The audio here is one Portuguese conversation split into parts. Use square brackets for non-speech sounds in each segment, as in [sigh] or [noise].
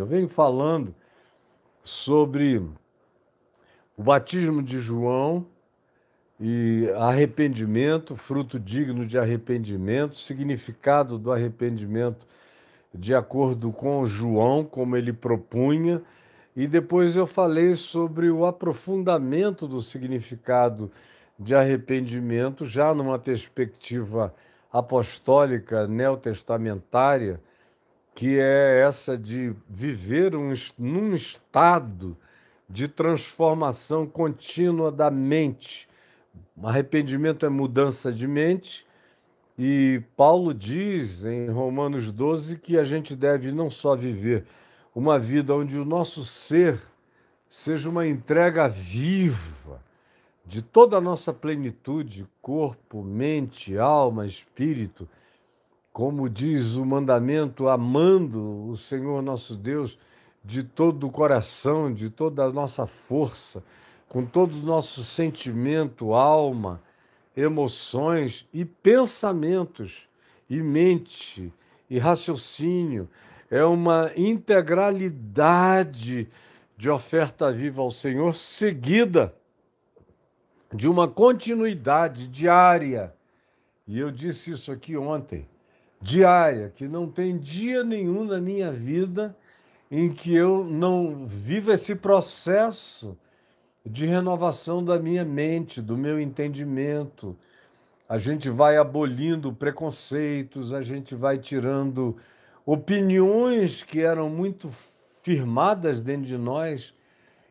eu venho falando sobre o batismo de João e arrependimento, fruto digno de arrependimento, significado do arrependimento de acordo com João, como ele propunha, e depois eu falei sobre o aprofundamento do significado de arrependimento, já numa perspectiva apostólica neotestamentária que é essa de viver um, num estado de transformação contínua da mente. Arrependimento é mudança de mente, e Paulo diz em Romanos 12 que a gente deve não só viver uma vida onde o nosso ser seja uma entrega viva de toda a nossa plenitude, corpo, mente, alma, espírito como diz o mandamento, amando o Senhor nosso Deus de todo o coração, de toda a nossa força, com todo o nosso sentimento, alma, emoções e pensamentos, e mente, e raciocínio. É uma integralidade de oferta viva ao Senhor, seguida de uma continuidade diária. E eu disse isso aqui ontem diária, que não tem dia nenhum na minha vida em que eu não viva esse processo de renovação da minha mente, do meu entendimento. A gente vai abolindo preconceitos, a gente vai tirando opiniões que eram muito firmadas dentro de nós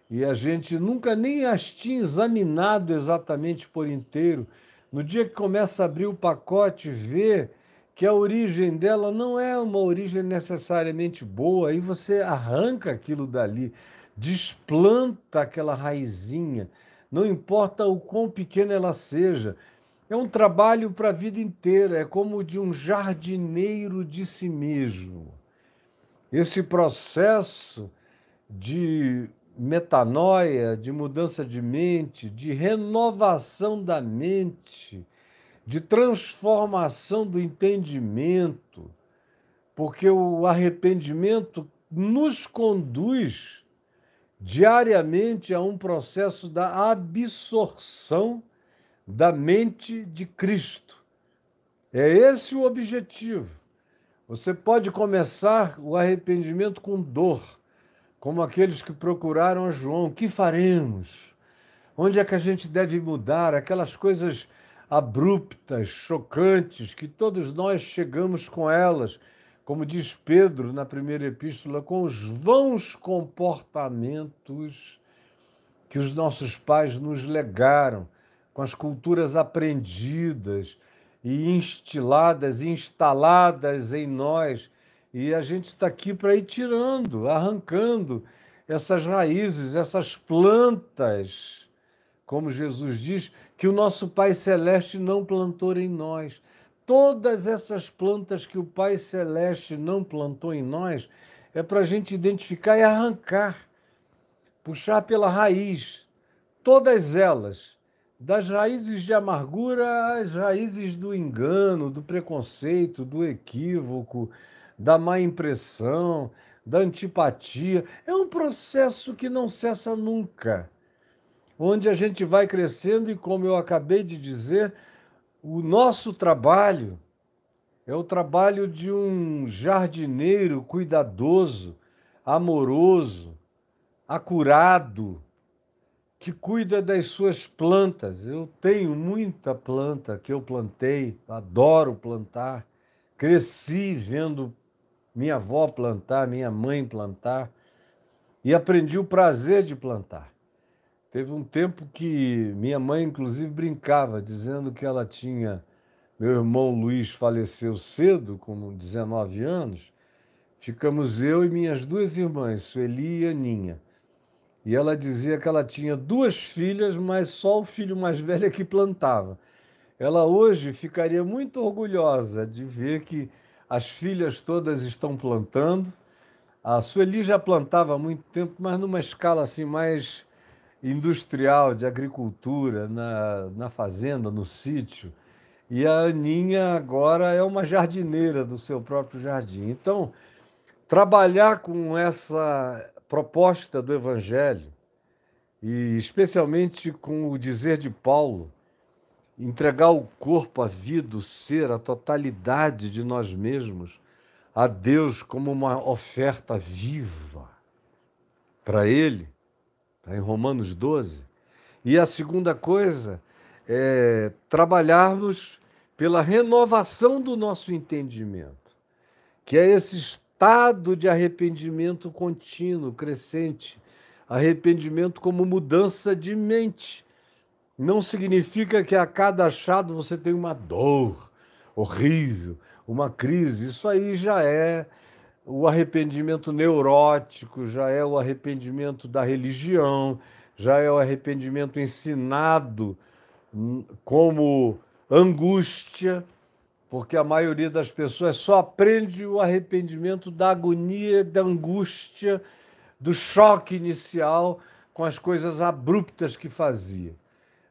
e a gente nunca nem as tinha examinado exatamente por inteiro. No dia que começa a abrir o pacote, ver que a origem dela não é uma origem necessariamente boa, aí você arranca aquilo dali, desplanta aquela raizinha, não importa o quão pequena ela seja. É um trabalho para a vida inteira, é como o de um jardineiro de si mesmo. Esse processo de metanoia, de mudança de mente, de renovação da mente, de transformação do entendimento, porque o arrependimento nos conduz diariamente a um processo da absorção da mente de Cristo. É esse o objetivo. Você pode começar o arrependimento com dor, como aqueles que procuraram João: o que faremos? Onde é que a gente deve mudar? Aquelas coisas abruptas, chocantes, que todos nós chegamos com elas, como diz Pedro na primeira epístola, com os vãos comportamentos que os nossos pais nos legaram, com as culturas aprendidas e instiladas, instaladas em nós. E a gente está aqui para ir tirando, arrancando essas raízes, essas plantas, como Jesus diz, que o nosso Pai Celeste não plantou em nós. Todas essas plantas que o Pai Celeste não plantou em nós é para a gente identificar e arrancar, puxar pela raiz, todas elas, das raízes de amargura às raízes do engano, do preconceito, do equívoco, da má impressão, da antipatia. É um processo que não cessa nunca onde a gente vai crescendo e, como eu acabei de dizer, o nosso trabalho é o trabalho de um jardineiro cuidadoso, amoroso, acurado, que cuida das suas plantas. Eu tenho muita planta que eu plantei, adoro plantar. Cresci vendo minha avó plantar, minha mãe plantar e aprendi o prazer de plantar. Teve um tempo que minha mãe, inclusive, brincava, dizendo que ela tinha. Meu irmão Luiz faleceu cedo, com 19 anos. Ficamos eu e minhas duas irmãs, Sueli e Aninha. E ela dizia que ela tinha duas filhas, mas só o filho mais velho é que plantava. Ela hoje ficaria muito orgulhosa de ver que as filhas todas estão plantando. A Sueli já plantava há muito tempo, mas numa escala assim mais industrial, de agricultura, na, na fazenda, no sítio. E a Aninha agora é uma jardineira do seu próprio jardim. Então, trabalhar com essa proposta do Evangelho, e especialmente com o dizer de Paulo, entregar o corpo, a vida, o ser, a totalidade de nós mesmos a Deus como uma oferta viva para Ele né, em Romanos 12. E a segunda coisa é trabalharmos pela renovação do nosso entendimento, que é esse estado de arrependimento contínuo, crescente. Arrependimento como mudança de mente. Não significa que a cada achado você tem uma dor horrível, uma crise. Isso aí já é o arrependimento neurótico, já é o arrependimento da religião, já é o arrependimento ensinado hum, como angústia, porque a maioria das pessoas só aprende o arrependimento da agonia, da angústia, do choque inicial com as coisas abruptas que fazia.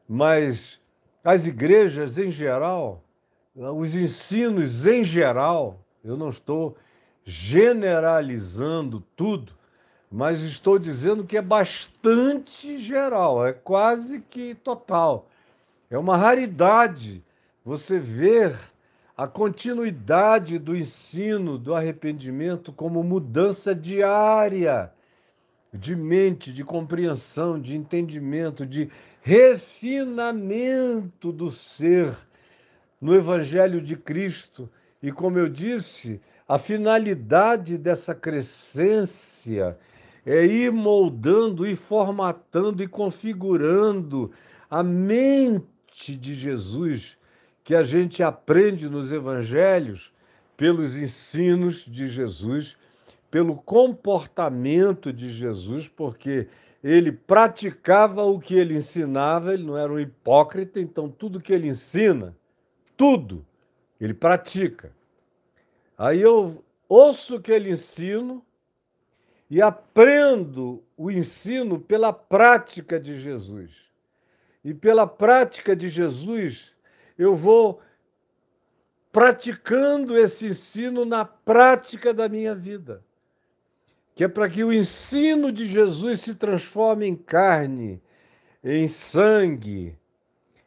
Mas as igrejas em geral, os ensinos em geral, eu não estou generalizando tudo, mas estou dizendo que é bastante geral, é quase que total. É uma raridade você ver a continuidade do ensino do arrependimento como mudança diária de mente, de compreensão, de entendimento, de refinamento do ser no Evangelho de Cristo. E como eu disse, a finalidade dessa crescência é ir moldando e formatando e configurando a mente de Jesus que a gente aprende nos evangelhos pelos ensinos de Jesus, pelo comportamento de Jesus, porque ele praticava o que ele ensinava, ele não era um hipócrita, então tudo que ele ensina, tudo, ele pratica. Aí eu ouço aquele ensino e aprendo o ensino pela prática de Jesus. E pela prática de Jesus, eu vou praticando esse ensino na prática da minha vida. Que é para que o ensino de Jesus se transforme em carne, em sangue,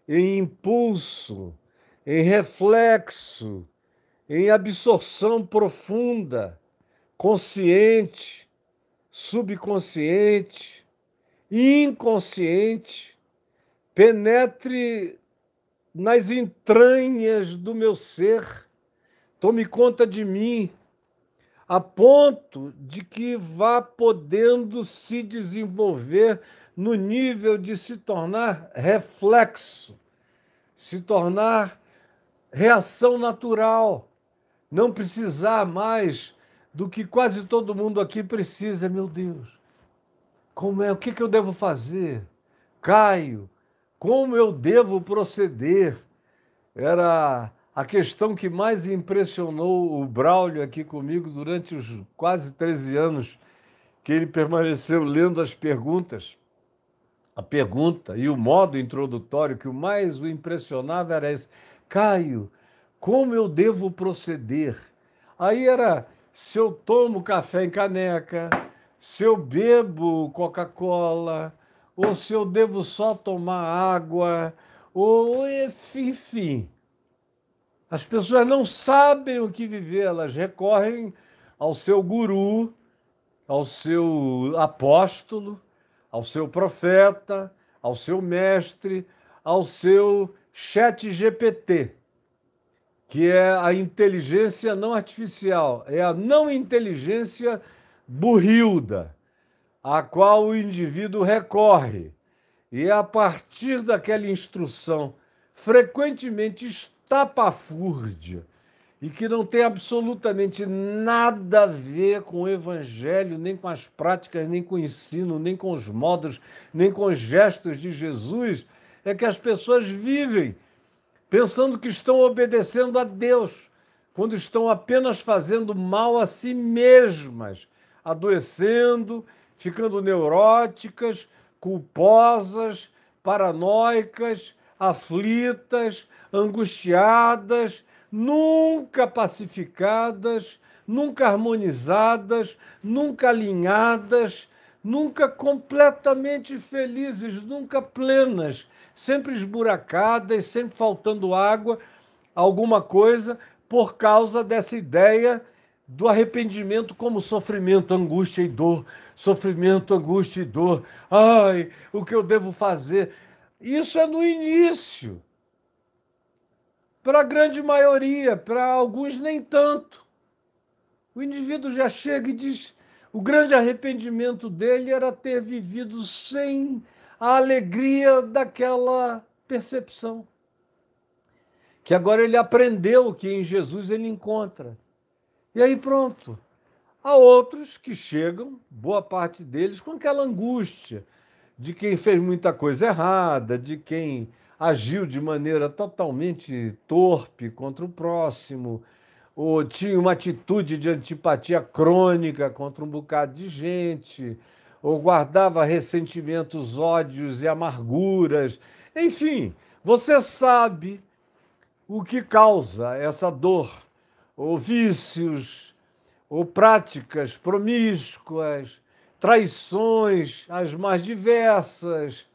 em impulso, em reflexo, em absorção profunda, consciente, subconsciente, inconsciente, penetre nas entranhas do meu ser, tome conta de mim, a ponto de que vá podendo se desenvolver no nível de se tornar reflexo, se tornar reação natural não precisar mais do que quase todo mundo aqui precisa, meu Deus. Como é? O que, que eu devo fazer? Caio, como eu devo proceder? Era a questão que mais impressionou o Braulio aqui comigo durante os quase 13 anos que ele permaneceu lendo as perguntas. A pergunta e o modo introdutório que o mais o impressionava era esse: Caio, como eu devo proceder. Aí era se eu tomo café em caneca, se eu bebo Coca-Cola, ou se eu devo só tomar água, ou enfim. As pessoas não sabem o que viver, elas recorrem ao seu guru, ao seu apóstolo, ao seu profeta, ao seu mestre, ao seu chat GPT que é a inteligência não artificial, é a não inteligência burrilda, a qual o indivíduo recorre. E é a partir daquela instrução, frequentemente estapafúrdia, e que não tem absolutamente nada a ver com o evangelho, nem com as práticas, nem com o ensino, nem com os modos, nem com os gestos de Jesus, é que as pessoas vivem pensando que estão obedecendo a Deus, quando estão apenas fazendo mal a si mesmas, adoecendo, ficando neuróticas, culposas, paranoicas, aflitas, angustiadas, nunca pacificadas, nunca harmonizadas, nunca alinhadas, nunca completamente felizes, nunca plenas, sempre esburacada e sempre faltando água, alguma coisa, por causa dessa ideia do arrependimento como sofrimento, angústia e dor, sofrimento, angústia e dor. Ai, o que eu devo fazer? Isso é no início. Para a grande maioria, para alguns nem tanto. O indivíduo já chega e diz: o grande arrependimento dele era ter vivido sem a alegria daquela percepção. Que agora ele aprendeu que em Jesus ele encontra. E aí pronto. Há outros que chegam, boa parte deles, com aquela angústia de quem fez muita coisa errada, de quem agiu de maneira totalmente torpe contra o próximo, ou tinha uma atitude de antipatia crônica contra um bocado de gente, ou guardava ressentimentos, ódios e amarguras. Enfim, você sabe o que causa essa dor, ou vícios, ou práticas promíscuas, traições as mais diversas,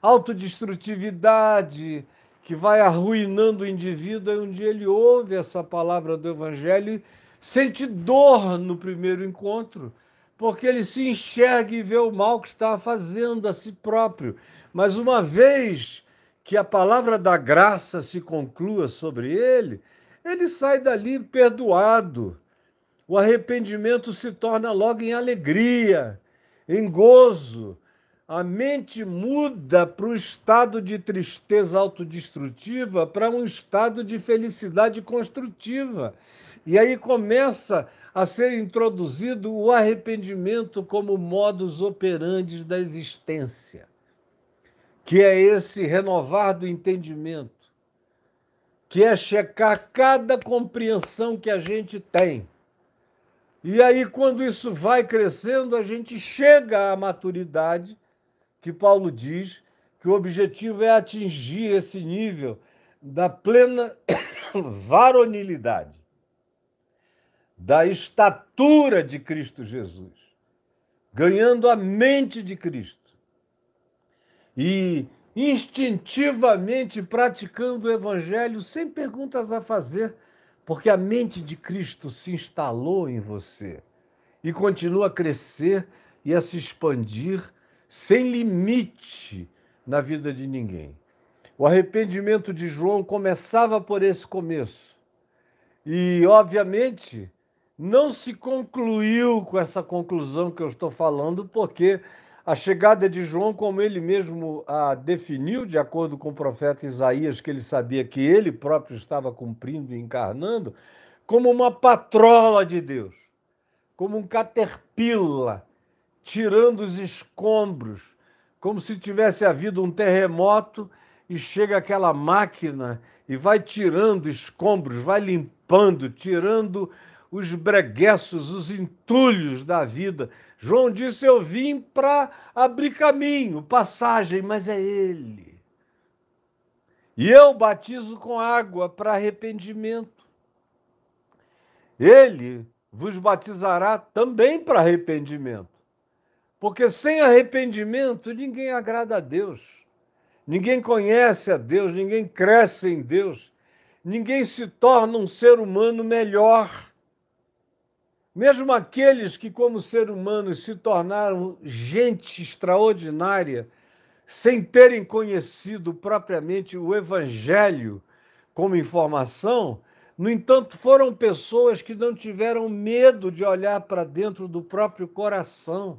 autodestrutividade que vai arruinando o indivíduo, e um dia ele ouve essa palavra do Evangelho e sente dor no primeiro encontro porque ele se enxerga e vê o mal que está fazendo a si próprio. Mas uma vez que a palavra da graça se conclua sobre ele, ele sai dali perdoado. O arrependimento se torna logo em alegria, em gozo. A mente muda para um estado de tristeza autodestrutiva para um estado de felicidade construtiva. E aí começa a ser introduzido o arrependimento como modus operandi da existência, que é esse renovar do entendimento, que é checar cada compreensão que a gente tem. E aí, quando isso vai crescendo, a gente chega à maturidade, que Paulo diz que o objetivo é atingir esse nível da plena [coughs] varonilidade da estatura de Cristo Jesus, ganhando a mente de Cristo e instintivamente praticando o Evangelho sem perguntas a fazer, porque a mente de Cristo se instalou em você e continua a crescer e a se expandir sem limite na vida de ninguém. O arrependimento de João começava por esse começo. E, obviamente, não se concluiu com essa conclusão que eu estou falando, porque a chegada de João, como ele mesmo a definiu, de acordo com o profeta Isaías, que ele sabia que ele próprio estava cumprindo e encarnando, como uma patrola de Deus, como um caterpila, tirando os escombros, como se tivesse havido um terremoto e chega aquela máquina e vai tirando escombros, vai limpando, tirando os breguessos, os entulhos da vida. João disse: Eu vim para abrir caminho, passagem, mas é Ele. E eu batizo com água para arrependimento. Ele vos batizará também para arrependimento. Porque sem arrependimento ninguém agrada a Deus. Ninguém conhece a Deus, ninguém cresce em Deus, ninguém se torna um ser humano melhor. Mesmo aqueles que, como ser humanos, se tornaram gente extraordinária, sem terem conhecido propriamente o Evangelho como informação, no entanto, foram pessoas que não tiveram medo de olhar para dentro do próprio coração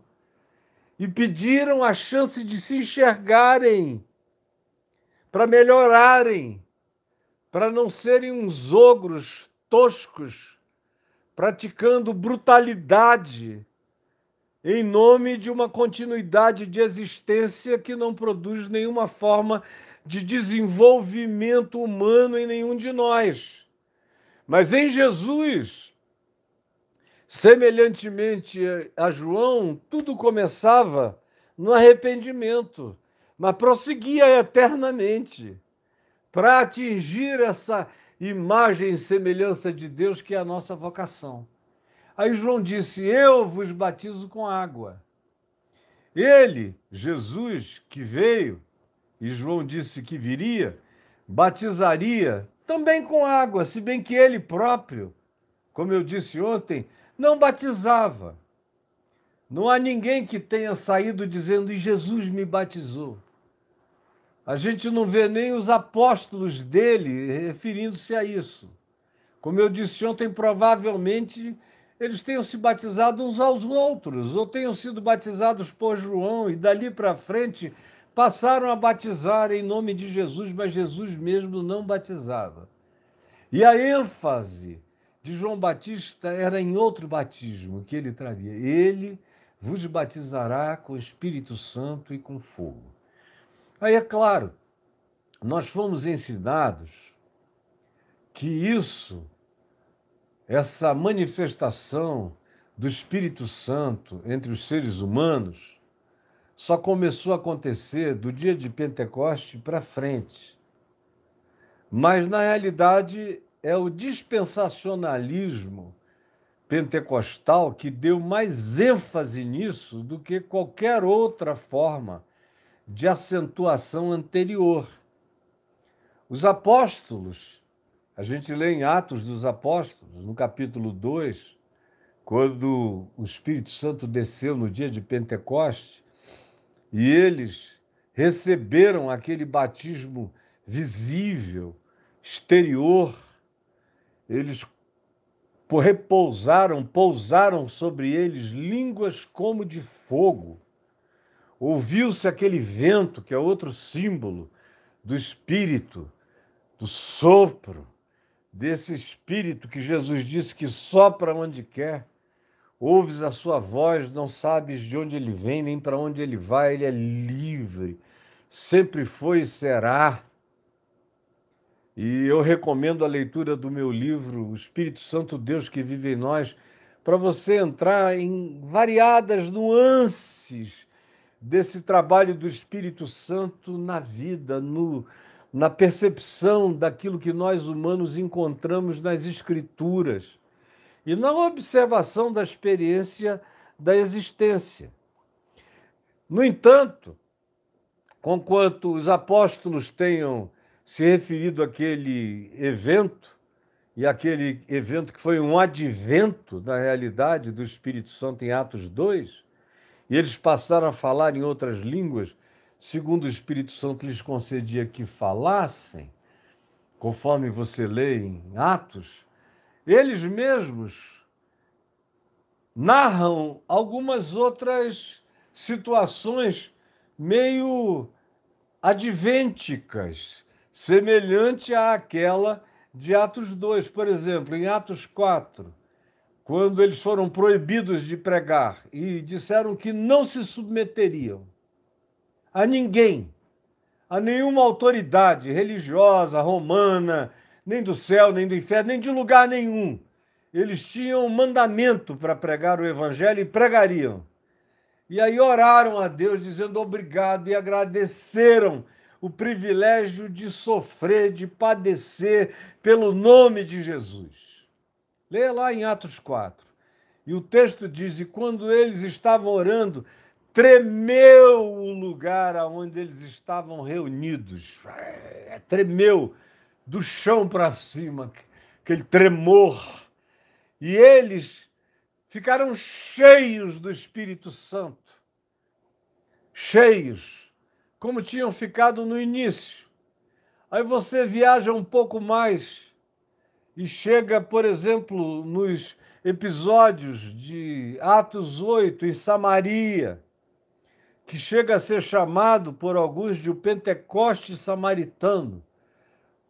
e pediram a chance de se enxergarem, para melhorarem, para não serem uns ogros toscos praticando brutalidade em nome de uma continuidade de existência que não produz nenhuma forma de desenvolvimento humano em nenhum de nós. Mas em Jesus, semelhantemente a João, tudo começava no arrependimento, mas prosseguia eternamente para atingir essa imagem e semelhança de Deus, que é a nossa vocação. Aí João disse: Eu vos batizo com água. Ele, Jesus, que veio, e João disse que viria, batizaria também com água, se bem que ele próprio, como eu disse ontem, não batizava. Não há ninguém que tenha saído dizendo: E Jesus me batizou. A gente não vê nem os apóstolos dele referindo-se a isso. Como eu disse ontem, provavelmente eles tenham se batizado uns aos outros, ou tenham sido batizados por João, e dali para frente passaram a batizar em nome de Jesus, mas Jesus mesmo não batizava. E a ênfase de João Batista era em outro batismo que ele traria. Ele vos batizará com o Espírito Santo e com fogo. Aí é claro, nós fomos ensinados que isso, essa manifestação do Espírito Santo entre os seres humanos, só começou a acontecer do dia de Pentecoste para frente. Mas, na realidade, é o dispensacionalismo pentecostal que deu mais ênfase nisso do que qualquer outra forma de acentuação anterior. Os apóstolos, a gente lê em Atos dos Apóstolos, no capítulo 2, quando o Espírito Santo desceu no dia de Pentecoste e eles receberam aquele batismo visível, exterior, eles repousaram, pousaram sobre eles línguas como de fogo Ouviu-se aquele vento, que é outro símbolo do Espírito, do sopro, desse Espírito que Jesus disse que sopra onde quer. Ouves a sua voz, não sabes de onde ele vem, nem para onde ele vai, ele é livre, sempre foi e será. E eu recomendo a leitura do meu livro, O Espírito Santo Deus que Vive em Nós, para você entrar em variadas nuances desse trabalho do Espírito Santo na vida, no, na percepção daquilo que nós humanos encontramos nas Escrituras e na observação da experiência da existência. No entanto, conquanto os apóstolos tenham se referido àquele evento, e aquele evento que foi um advento, na realidade, do Espírito Santo em Atos 2, e eles passaram a falar em outras línguas, segundo o Espírito Santo lhes concedia que falassem, conforme você lê em Atos, eles mesmos narram algumas outras situações meio advênticas, semelhante àquela de Atos 2, por exemplo, em Atos 4 quando eles foram proibidos de pregar e disseram que não se submeteriam a ninguém, a nenhuma autoridade religiosa, romana, nem do céu, nem do inferno, nem de lugar nenhum. Eles tinham um mandamento para pregar o evangelho e pregariam. E aí oraram a Deus dizendo obrigado e agradeceram o privilégio de sofrer, de padecer pelo nome de Jesus. Leia lá em Atos 4. E o texto diz: E quando eles estavam orando, tremeu o lugar aonde eles estavam reunidos. É, tremeu do chão para cima, aquele tremor. E eles ficaram cheios do Espírito Santo. Cheios, como tinham ficado no início. Aí você viaja um pouco mais e chega, por exemplo, nos episódios de Atos 8, em Samaria, que chega a ser chamado por alguns de o Pentecoste samaritano,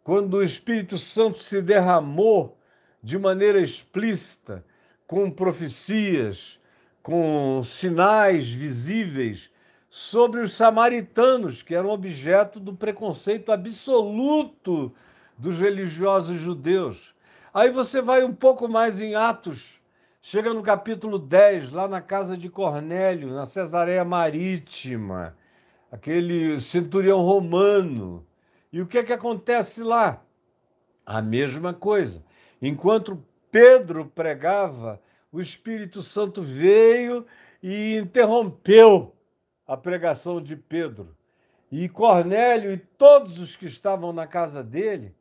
quando o Espírito Santo se derramou de maneira explícita, com profecias, com sinais visíveis sobre os samaritanos, que eram objeto do preconceito absoluto dos religiosos judeus. Aí você vai um pouco mais em Atos, chega no capítulo 10, lá na casa de Cornélio, na Cesareia Marítima, aquele centurião romano. E o que é que acontece lá? A mesma coisa. Enquanto Pedro pregava, o Espírito Santo veio e interrompeu a pregação de Pedro. E Cornélio e todos os que estavam na casa dele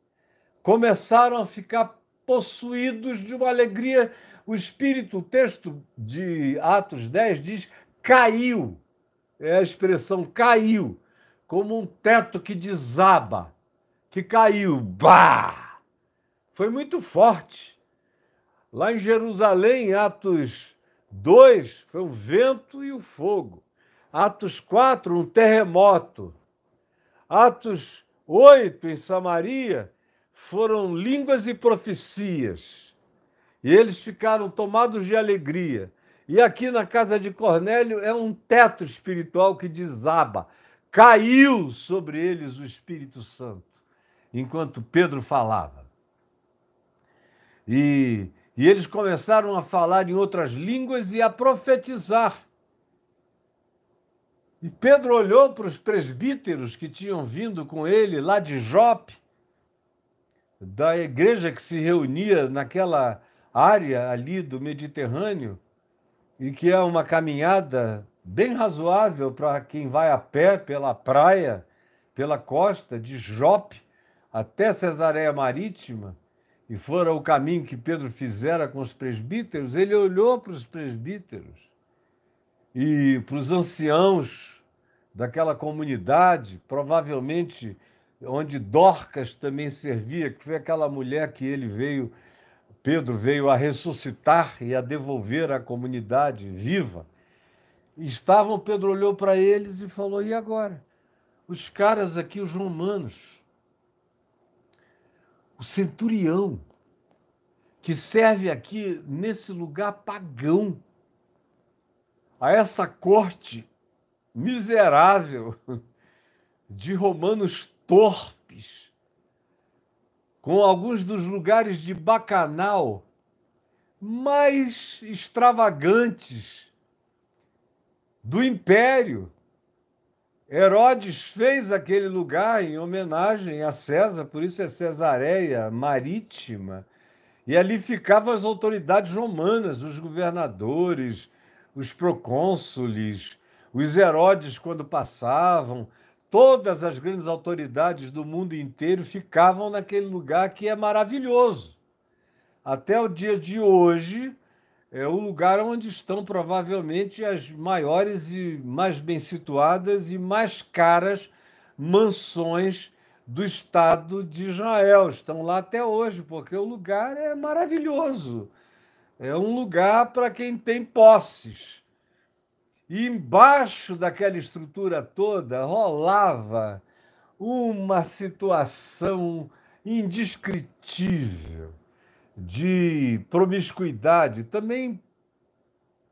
começaram a ficar possuídos de uma alegria. O espírito, o texto de Atos 10 diz: caiu. É a expressão caiu, como um teto que desaba, que caiu. Bah! Foi muito forte. Lá em Jerusalém, Atos 2, foi o vento e o fogo. Atos 4, um terremoto. Atos 8, em Samaria, foram línguas e profecias. E eles ficaram tomados de alegria. E aqui na casa de Cornélio é um teto espiritual que desaba. Caiu sobre eles o Espírito Santo, enquanto Pedro falava. E, e eles começaram a falar em outras línguas e a profetizar. E Pedro olhou para os presbíteros que tinham vindo com ele lá de Jope da igreja que se reunia naquela área ali do Mediterrâneo e que é uma caminhada bem razoável para quem vai a pé pela praia, pela costa de Jope até Cesareia Marítima, e fora o caminho que Pedro fizera com os presbíteros, ele olhou para os presbíteros e para os anciãos daquela comunidade, provavelmente onde Dorcas também servia, que foi aquela mulher que ele veio, Pedro veio a ressuscitar e a devolver à comunidade viva. Estavam, Pedro olhou para eles e falou: e agora? Os caras aqui, os romanos, o centurião, que serve aqui nesse lugar pagão, a essa corte miserável de romanos torpes, com alguns dos lugares de bacanal mais extravagantes do império. Herodes fez aquele lugar em homenagem a César, por isso é Cesareia Marítima. E ali ficavam as autoridades romanas, os governadores, os procônsules, os Herodes quando passavam, todas as grandes autoridades do mundo inteiro ficavam naquele lugar que é maravilhoso. Até o dia de hoje, é o lugar onde estão provavelmente as maiores e mais bem situadas e mais caras mansões do Estado de Israel. Estão lá até hoje, porque o lugar é maravilhoso. É um lugar para quem tem posses. E embaixo daquela estrutura toda rolava uma situação indescritível de promiscuidade, também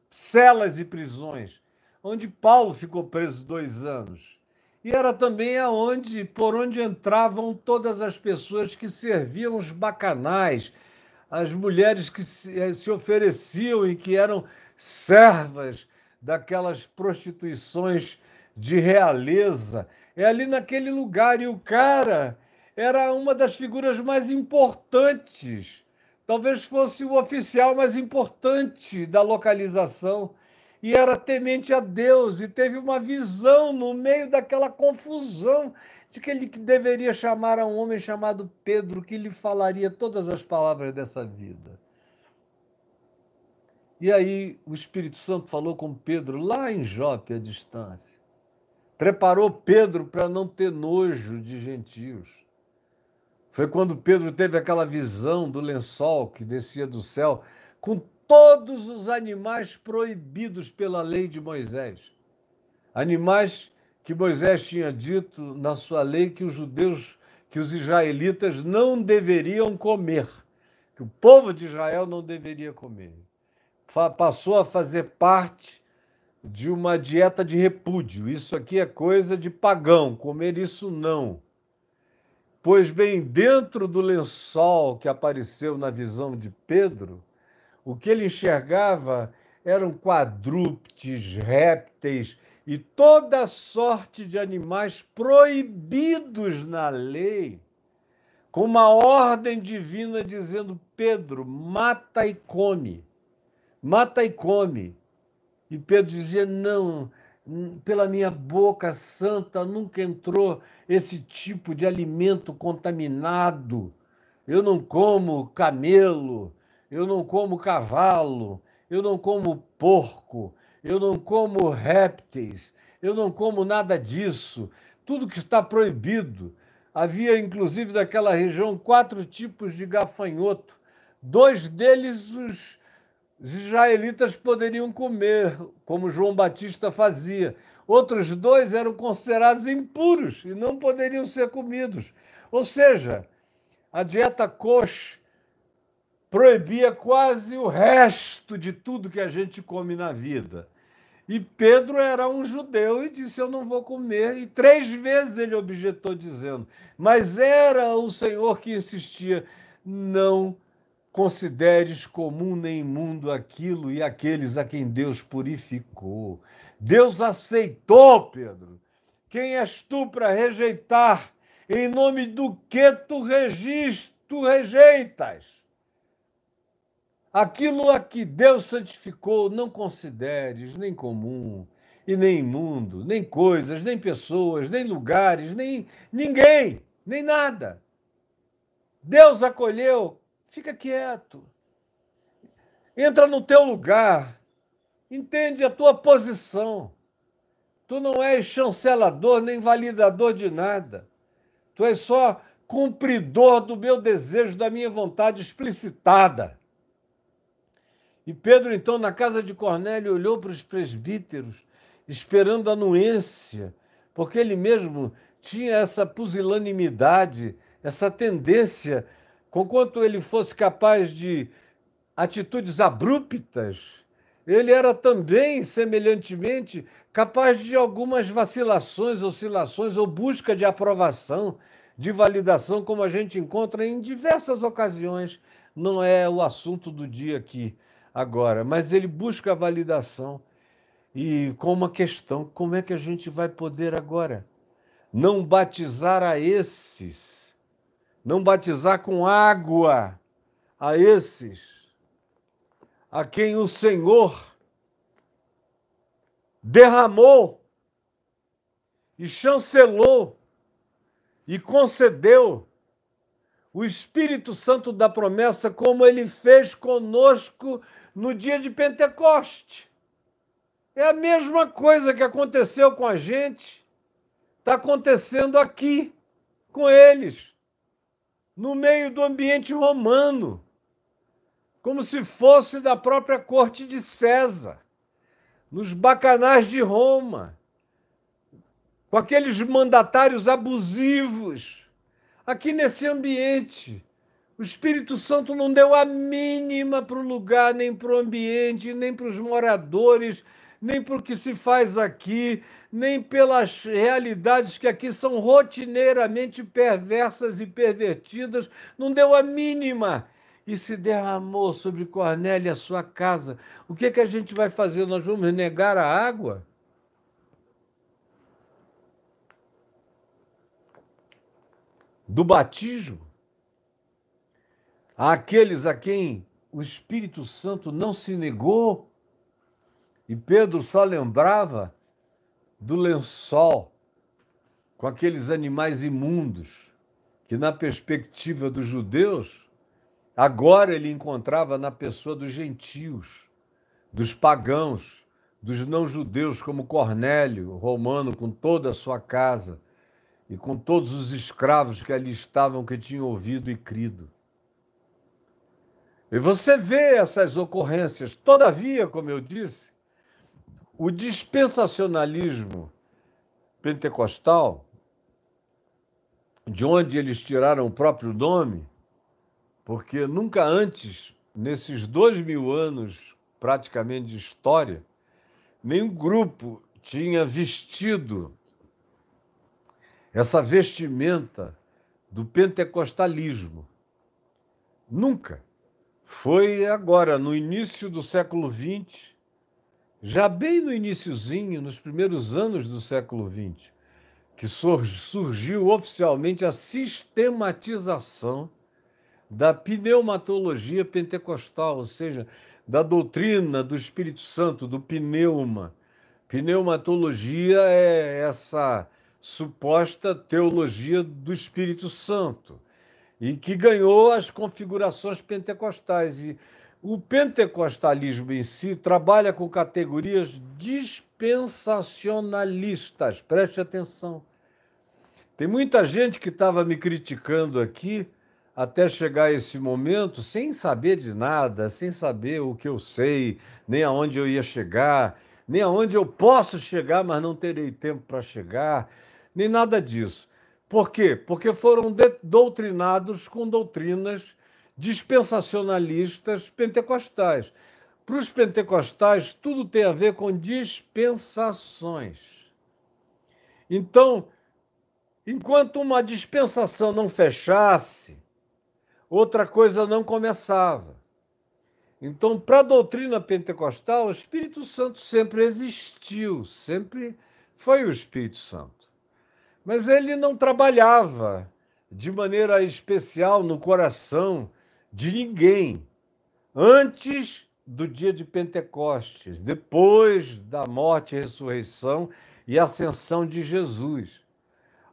celas e prisões, onde Paulo ficou preso dois anos. E era também aonde, por onde entravam todas as pessoas que serviam os bacanais, as mulheres que se, eh, se ofereciam e que eram servas daquelas prostituições de realeza. É ali naquele lugar. E o cara era uma das figuras mais importantes. Talvez fosse o oficial mais importante da localização. E era temente a Deus e teve uma visão no meio daquela confusão de que ele deveria chamar a um homem chamado Pedro, que lhe falaria todas as palavras dessa vida. E aí o Espírito Santo falou com Pedro lá em Jope, à distância. Preparou Pedro para não ter nojo de gentios. Foi quando Pedro teve aquela visão do lençol que descia do céu com todos os animais proibidos pela lei de Moisés. Animais que Moisés tinha dito na sua lei que os judeus, que os israelitas não deveriam comer, que o povo de Israel não deveria comer passou a fazer parte de uma dieta de repúdio. Isso aqui é coisa de pagão, comer isso não. Pois bem, dentro do lençol que apareceu na visão de Pedro, o que ele enxergava eram quadrúpedes, répteis e toda sorte de animais proibidos na lei, com uma ordem divina dizendo: Pedro, mata e come mata e come. E Pedro dizia: não, pela minha boca santa nunca entrou esse tipo de alimento contaminado. Eu não como camelo, eu não como cavalo, eu não como porco, eu não como répteis, eu não como nada disso. Tudo que está proibido. Havia, inclusive, daquela região, quatro tipos de gafanhoto. Dois deles, os os israelitas poderiam comer, como João Batista fazia. Outros dois eram considerados impuros e não poderiam ser comidos. Ou seja, a dieta Koch proibia quase o resto de tudo que a gente come na vida. E Pedro era um judeu e disse: Eu não vou comer. E três vezes ele objetou, dizendo. Mas era o Senhor que insistia: Não consideres comum nem imundo aquilo e aqueles a quem Deus purificou. Deus aceitou, Pedro. Quem és tu para rejeitar? Em nome do que tu, tu rejeitas? Aquilo a que Deus santificou, não consideres nem comum e nem imundo, nem coisas, nem pessoas, nem lugares, nem ninguém, nem nada. Deus acolheu Fica quieto. Entra no teu lugar. Entende a tua posição. Tu não és chancelador nem validador de nada. Tu és só cumpridor do meu desejo, da minha vontade explicitada. E Pedro, então, na casa de Cornélio, olhou para os presbíteros, esperando anuência, porque ele mesmo tinha essa pusilanimidade, essa tendência conquanto ele fosse capaz de atitudes abruptas, ele era também, semelhantemente, capaz de algumas vacilações, oscilações ou busca de aprovação, de validação, como a gente encontra em diversas ocasiões. Não é o assunto do dia aqui, agora, mas ele busca a validação. E com uma questão: como é que a gente vai poder agora não batizar a esses? não batizar com água a esses a quem o Senhor derramou e chancelou e concedeu o Espírito Santo da promessa, como ele fez conosco no dia de Pentecoste. É a mesma coisa que aconteceu com a gente, está acontecendo aqui com eles no meio do ambiente romano, como se fosse da própria corte de César, nos bacanais de Roma, com aqueles mandatários abusivos. Aqui nesse ambiente, o Espírito Santo não deu a mínima para o lugar, nem para o ambiente, nem para os moradores, nem por que se faz aqui, nem pelas realidades que aqui são rotineiramente perversas e pervertidas, não deu a mínima e se derramou sobre Cornélia a sua casa. O que, é que a gente vai fazer? Nós vamos negar a água? Do batismo? Àqueles a quem o Espírito Santo não se negou e Pedro só lembrava do lençol com aqueles animais imundos, que na perspectiva dos judeus, agora ele encontrava na pessoa dos gentios, dos pagãos, dos não-judeus, como Cornélio, romano, com toda a sua casa e com todos os escravos que ali estavam, que tinham ouvido e crido. E você vê essas ocorrências. Todavia, como eu disse, o dispensacionalismo pentecostal, de onde eles tiraram o próprio nome, porque nunca antes, nesses dois mil anos praticamente de história, nenhum grupo tinha vestido essa vestimenta do pentecostalismo. Nunca. Foi agora, no início do século XX, já bem no iníciozinho, nos primeiros anos do século XX, que surgiu oficialmente a sistematização da pneumatologia pentecostal, ou seja, da doutrina do Espírito Santo, do pneuma. Pneumatologia é essa suposta teologia do Espírito Santo e que ganhou as configurações pentecostais. E o pentecostalismo em si trabalha com categorias dispensacionalistas. Preste atenção. Tem muita gente que estava me criticando aqui até chegar esse momento sem saber de nada, sem saber o que eu sei, nem aonde eu ia chegar, nem aonde eu posso chegar, mas não terei tempo para chegar, nem nada disso. Por quê? Porque foram doutrinados com doutrinas dispensacionalistas pentecostais. Para os pentecostais, tudo tem a ver com dispensações. Então, enquanto uma dispensação não fechasse, outra coisa não começava. Então, para a doutrina pentecostal, o Espírito Santo sempre existiu, sempre foi o Espírito Santo. Mas ele não trabalhava de maneira especial no coração de ninguém antes do dia de Pentecostes, depois da morte e ressurreição e ascensão de Jesus.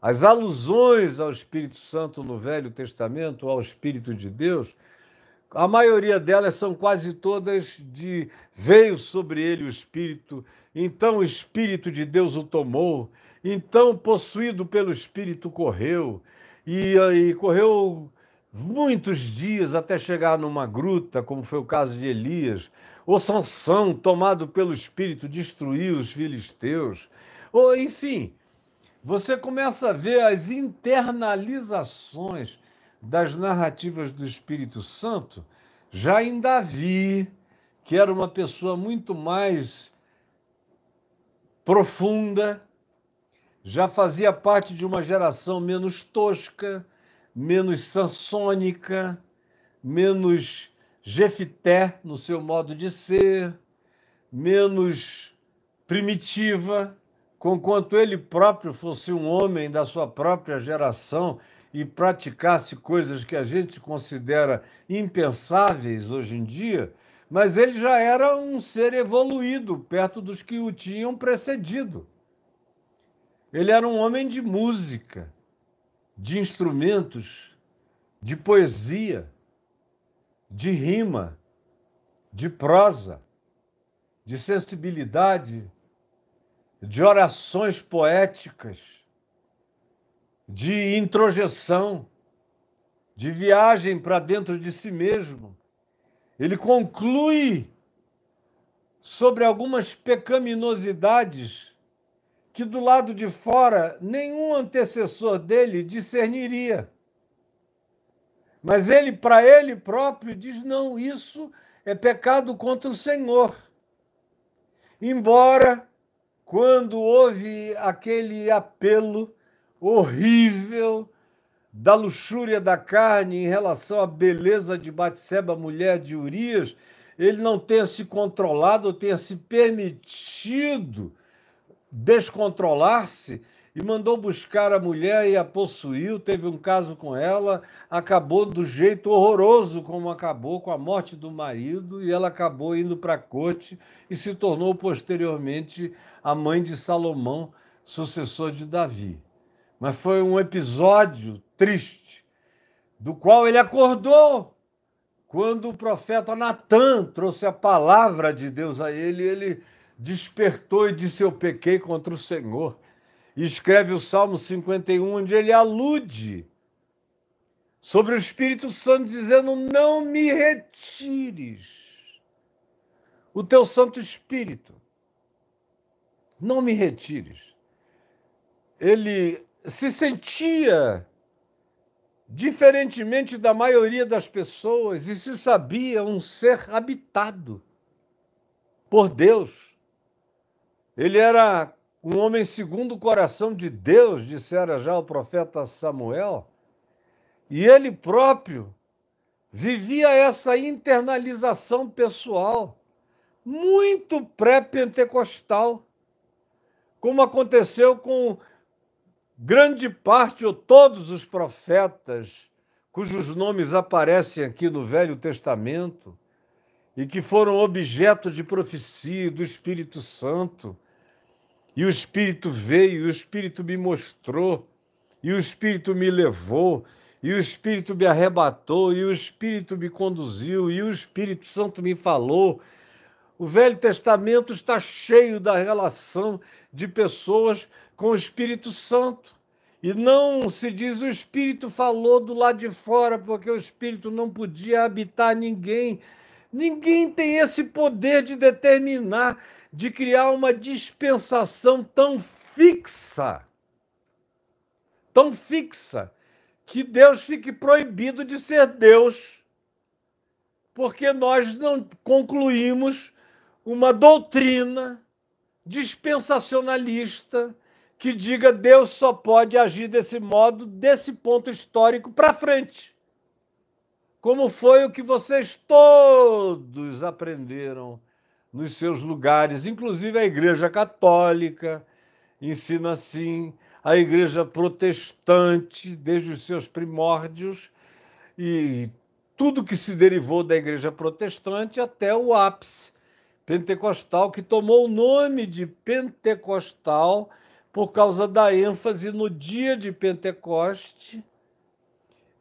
As alusões ao Espírito Santo no Velho Testamento, ao Espírito de Deus, a maioria delas são quase todas de veio sobre ele o Espírito, então o Espírito de Deus o tomou, então possuído pelo Espírito correu, e, aí correu muitos dias até chegar numa gruta, como foi o caso de Elias, ou Sansão, tomado pelo Espírito, destruiu os filisteus, ou enfim, você começa a ver as internalizações das narrativas do Espírito Santo já em Davi, que era uma pessoa muito mais profunda, já fazia parte de uma geração menos tosca, menos sansônica, menos jefité no seu modo de ser, menos primitiva, conquanto ele próprio fosse um homem da sua própria geração e praticasse coisas que a gente considera impensáveis hoje em dia, mas ele já era um ser evoluído perto dos que o tinham precedido. Ele era um homem de música, de instrumentos, de poesia, de rima, de prosa, de sensibilidade, de orações poéticas, de introjeção, de viagem para dentro de si mesmo. Ele conclui sobre algumas pecaminosidades que do lado de fora nenhum antecessor dele discerniria. Mas ele, para ele próprio, diz: não, isso é pecado contra o Senhor. Embora, quando houve aquele apelo horrível da luxúria da carne em relação à beleza de Batseba, mulher de Urias, ele não tenha se controlado, tenha se permitido descontrolar-se e mandou buscar a mulher e a possuiu, teve um caso com ela, acabou do jeito horroroso como acabou com a morte do marido e ela acabou indo para a corte e se tornou posteriormente a mãe de Salomão, sucessor de Davi. Mas foi um episódio triste, do qual ele acordou quando o profeta Natan trouxe a palavra de Deus a ele, ele despertou e disse: Eu pequei contra o Senhor. E escreve o Salmo 51, onde ele alude sobre o Espírito Santo, dizendo: Não me retires o teu Santo Espírito. Não me retires. Ele se sentia diferentemente da maioria das pessoas e se sabia um ser habitado por Deus ele era um homem segundo o coração de Deus, dissera já o profeta Samuel, e ele próprio vivia essa internalização pessoal muito pré-pentecostal, como aconteceu com grande parte ou todos os profetas cujos nomes aparecem aqui no Velho Testamento e que foram objeto de profecia do Espírito Santo. E o Espírito veio, e o Espírito me mostrou, e o Espírito me levou, e o Espírito me arrebatou, e o Espírito me conduziu, e o Espírito Santo me falou. O Velho Testamento está cheio da relação de pessoas com o Espírito Santo. E não se diz o Espírito falou do lado de fora, porque o Espírito não podia habitar ninguém. Ninguém tem esse poder de determinar, de criar uma dispensação tão fixa, tão fixa, que Deus fique proibido de ser Deus, porque nós não concluímos uma doutrina dispensacionalista que diga Deus só pode agir desse modo, desse ponto histórico para frente como foi o que vocês todos aprenderam nos seus lugares, inclusive a Igreja Católica ensina assim, a Igreja Protestante, desde os seus primórdios, e tudo que se derivou da Igreja Protestante até o ápice pentecostal, que tomou o nome de pentecostal por causa da ênfase no dia de Pentecoste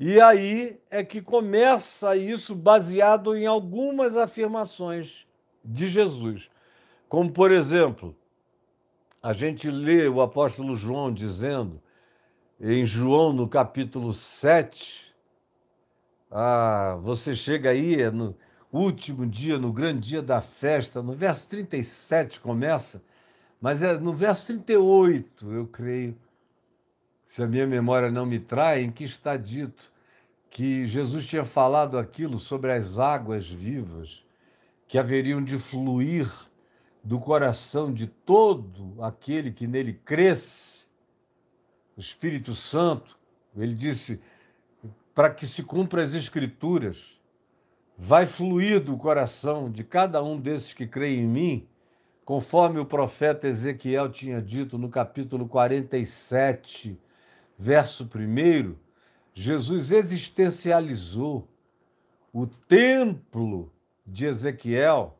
e aí é que começa isso baseado em algumas afirmações de Jesus. Como, por exemplo, a gente lê o apóstolo João dizendo, em João, no capítulo 7, ah, você chega aí é no último dia, no grande dia da festa, no verso 37 começa, mas é no verso 38, eu creio, se a minha memória não me trai, em que está dito: que Jesus tinha falado aquilo sobre as águas vivas que haveriam de fluir do coração de todo aquele que nele cresce, o Espírito Santo. Ele disse: para que se cumpra as Escrituras, vai fluir do coração de cada um desses que crê em mim, conforme o profeta Ezequiel tinha dito no capítulo 47, verso 1 Jesus existencializou o templo de Ezequiel,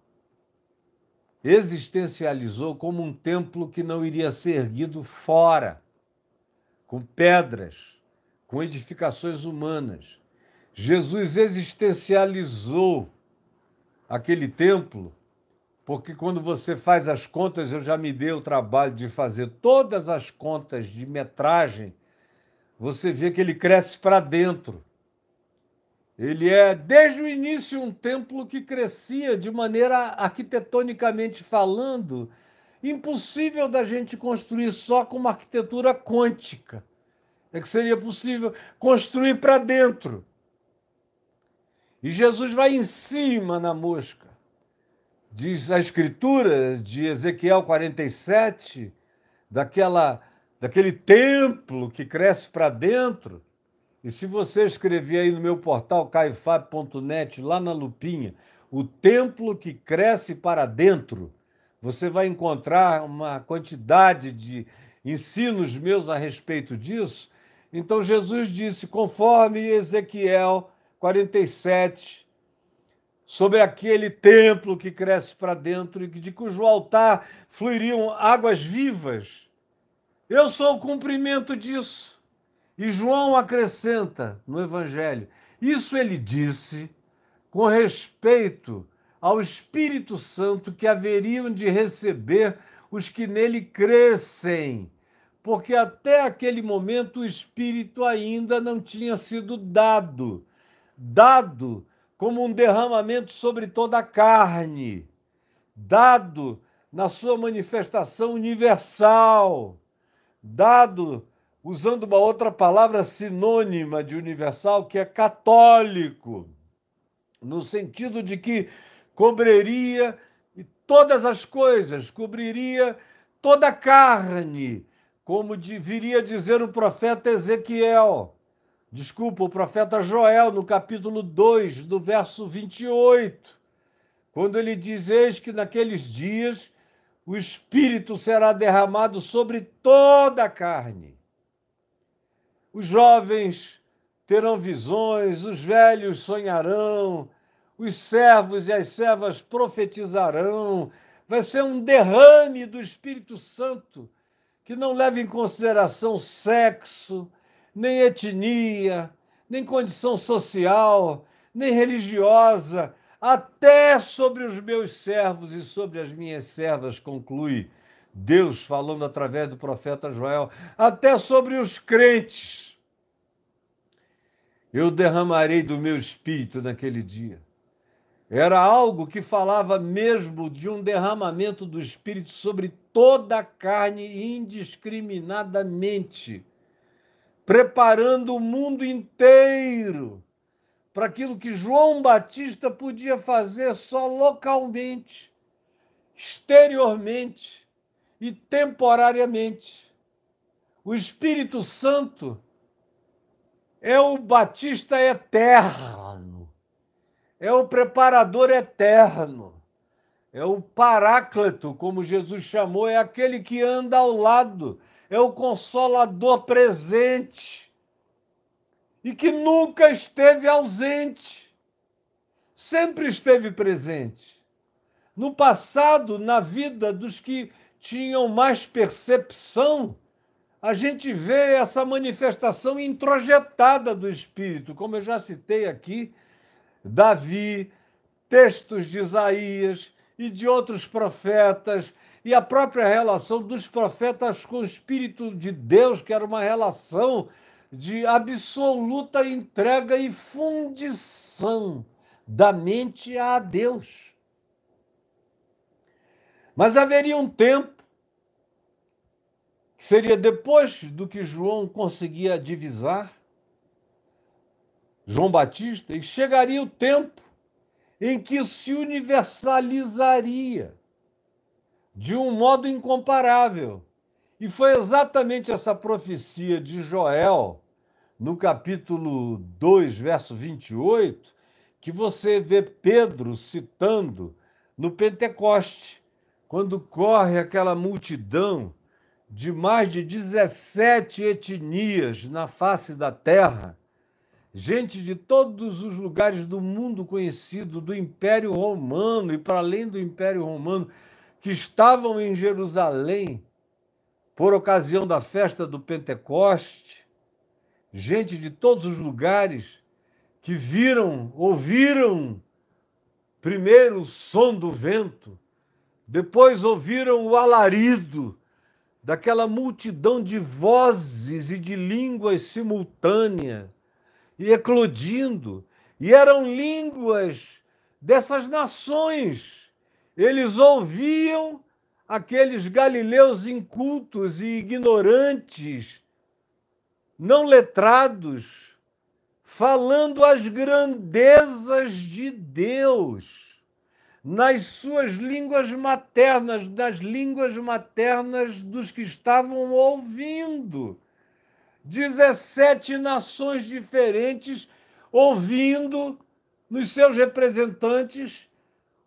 existencializou como um templo que não iria ser erguido fora, com pedras, com edificações humanas. Jesus existencializou aquele templo, porque quando você faz as contas, eu já me dei o trabalho de fazer todas as contas de metragem você vê que ele cresce para dentro. Ele é, desde o início, um templo que crescia de maneira arquitetonicamente falando, impossível da gente construir só com uma arquitetura quântica. É que seria possível construir para dentro. E Jesus vai em cima na mosca. Diz a escritura de Ezequiel 47, daquela daquele templo que cresce para dentro. E se você escrever aí no meu portal caifab.net, lá na lupinha, o templo que cresce para dentro, você vai encontrar uma quantidade de ensinos meus a respeito disso. Então Jesus disse, conforme Ezequiel 47, sobre aquele templo que cresce para dentro e de cujo altar fluiriam águas vivas eu sou o cumprimento disso. E João acrescenta no Evangelho: Isso ele disse com respeito ao Espírito Santo que haveriam de receber os que nele crescem, porque até aquele momento o Espírito ainda não tinha sido dado dado como um derramamento sobre toda a carne, dado na sua manifestação universal dado usando uma outra palavra sinônima de universal, que é católico, no sentido de que cobriria todas as coisas, cobriria toda a carne, como viria dizer o profeta Ezequiel. Desculpa, o profeta Joel, no capítulo 2, do verso 28, quando ele diz: Eis que naqueles dias o Espírito será derramado sobre toda a carne. Os jovens terão visões, os velhos sonharão, os servos e as servas profetizarão. Vai ser um derrame do Espírito Santo que não leva em consideração sexo, nem etnia, nem condição social, nem religiosa, até sobre os meus servos e sobre as minhas servas, conclui Deus falando através do profeta Joel, até sobre os crentes. Eu derramarei do meu espírito naquele dia. Era algo que falava mesmo de um derramamento do espírito sobre toda a carne indiscriminadamente, preparando o mundo inteiro para aquilo que João Batista podia fazer só localmente, exteriormente e temporariamente. O Espírito Santo é o Batista eterno, é o preparador eterno, é o Paráclito, como Jesus chamou, é aquele que anda ao lado, é o consolador presente e que nunca esteve ausente, sempre esteve presente. No passado, na vida dos que tinham mais percepção, a gente vê essa manifestação introjetada do Espírito, como eu já citei aqui, Davi, textos de Isaías e de outros profetas, e a própria relação dos profetas com o Espírito de Deus, que era uma relação de absoluta entrega e fundição da mente a Deus. Mas haveria um tempo, que seria depois do que João conseguia divisar, João Batista, e chegaria o tempo em que se universalizaria de um modo incomparável. E foi exatamente essa profecia de Joel no capítulo 2, verso 28, que você vê Pedro citando no Pentecoste, quando corre aquela multidão de mais de 17 etnias na face da terra, gente de todos os lugares do mundo conhecido, do Império Romano e para além do Império Romano, que estavam em Jerusalém por ocasião da festa do Pentecoste gente de todos os lugares que viram, ouviram primeiro o som do vento, depois ouviram o alarido daquela multidão de vozes e de línguas simultânea e eclodindo, e eram línguas dessas nações. Eles ouviam aqueles galileus incultos e ignorantes não letrados, falando as grandezas de Deus nas suas línguas maternas, nas línguas maternas dos que estavam ouvindo. 17 nações diferentes ouvindo nos seus representantes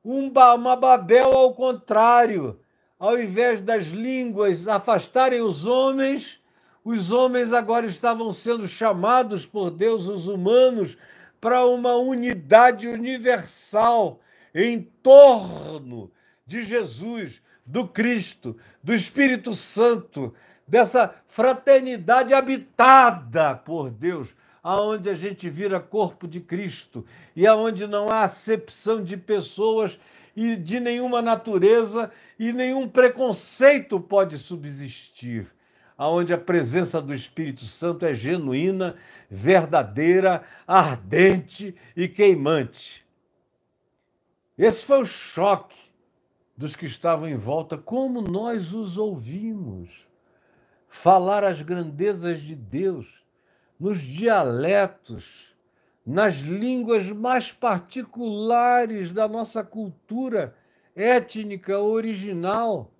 uma Babel ao contrário, ao invés das línguas afastarem os homens os homens agora estavam sendo chamados por Deus, os humanos, para uma unidade universal em torno de Jesus, do Cristo, do Espírito Santo, dessa fraternidade habitada por Deus, aonde a gente vira corpo de Cristo e aonde não há acepção de pessoas e de nenhuma natureza e nenhum preconceito pode subsistir onde a presença do Espírito Santo é genuína, verdadeira, ardente e queimante. Esse foi o choque dos que estavam em volta, como nós os ouvimos falar as grandezas de Deus nos dialetos, nas línguas mais particulares da nossa cultura étnica original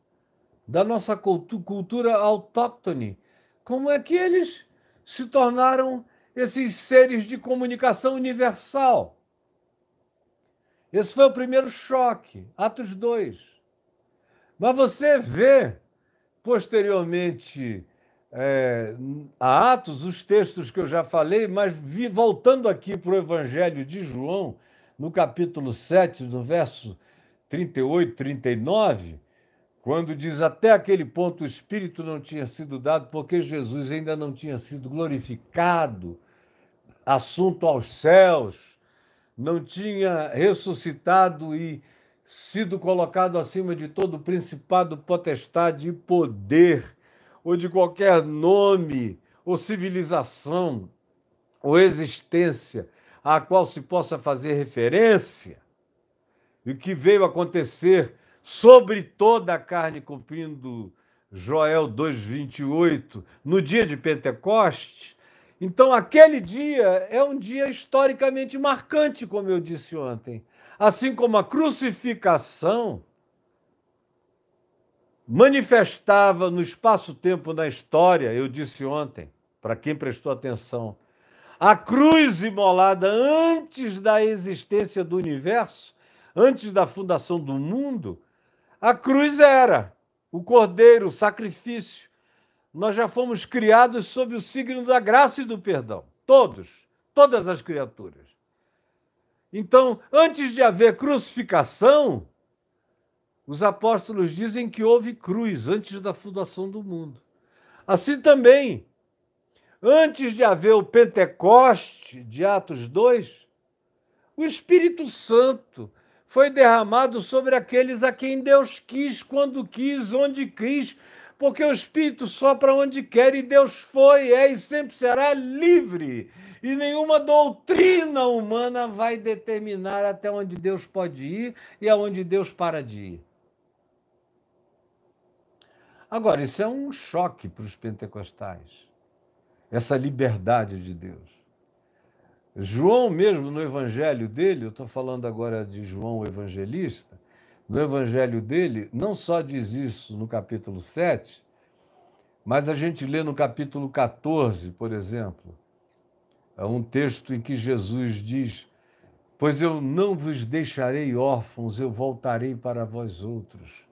da nossa cultura autóctone. Como é que eles se tornaram esses seres de comunicação universal? Esse foi o primeiro choque, Atos 2. Mas você vê, posteriormente é, a Atos, os textos que eu já falei, mas vi, voltando aqui para o Evangelho de João, no capítulo 7, no verso 38, 39, quando diz até aquele ponto o Espírito não tinha sido dado, porque Jesus ainda não tinha sido glorificado, assunto aos céus, não tinha ressuscitado e sido colocado acima de todo principado, potestade e poder, ou de qualquer nome, ou civilização, ou existência a qual se possa fazer referência, e que veio acontecer sobre toda a carne, cumprindo Joel 2,28, no dia de Pentecostes. Então, aquele dia é um dia historicamente marcante, como eu disse ontem. Assim como a crucificação manifestava no espaço-tempo na história, eu disse ontem, para quem prestou atenção, a cruz imolada antes da existência do universo, antes da fundação do mundo, a cruz era o cordeiro, o sacrifício. Nós já fomos criados sob o signo da graça e do perdão. Todos, todas as criaturas. Então, antes de haver crucificação, os apóstolos dizem que houve cruz antes da fundação do mundo. Assim também, antes de haver o Pentecoste de Atos 2, o Espírito Santo foi derramado sobre aqueles a quem Deus quis, quando quis, onde quis, porque o Espírito sopra onde quer e Deus foi, é e sempre será livre. E nenhuma doutrina humana vai determinar até onde Deus pode ir e aonde Deus para de ir. Agora, isso é um choque para os pentecostais, essa liberdade de Deus. João, mesmo no evangelho dele, eu estou falando agora de João o evangelista, no evangelho dele, não só diz isso no capítulo 7, mas a gente lê no capítulo 14, por exemplo, é um texto em que Jesus diz: Pois eu não vos deixarei órfãos, eu voltarei para vós outros.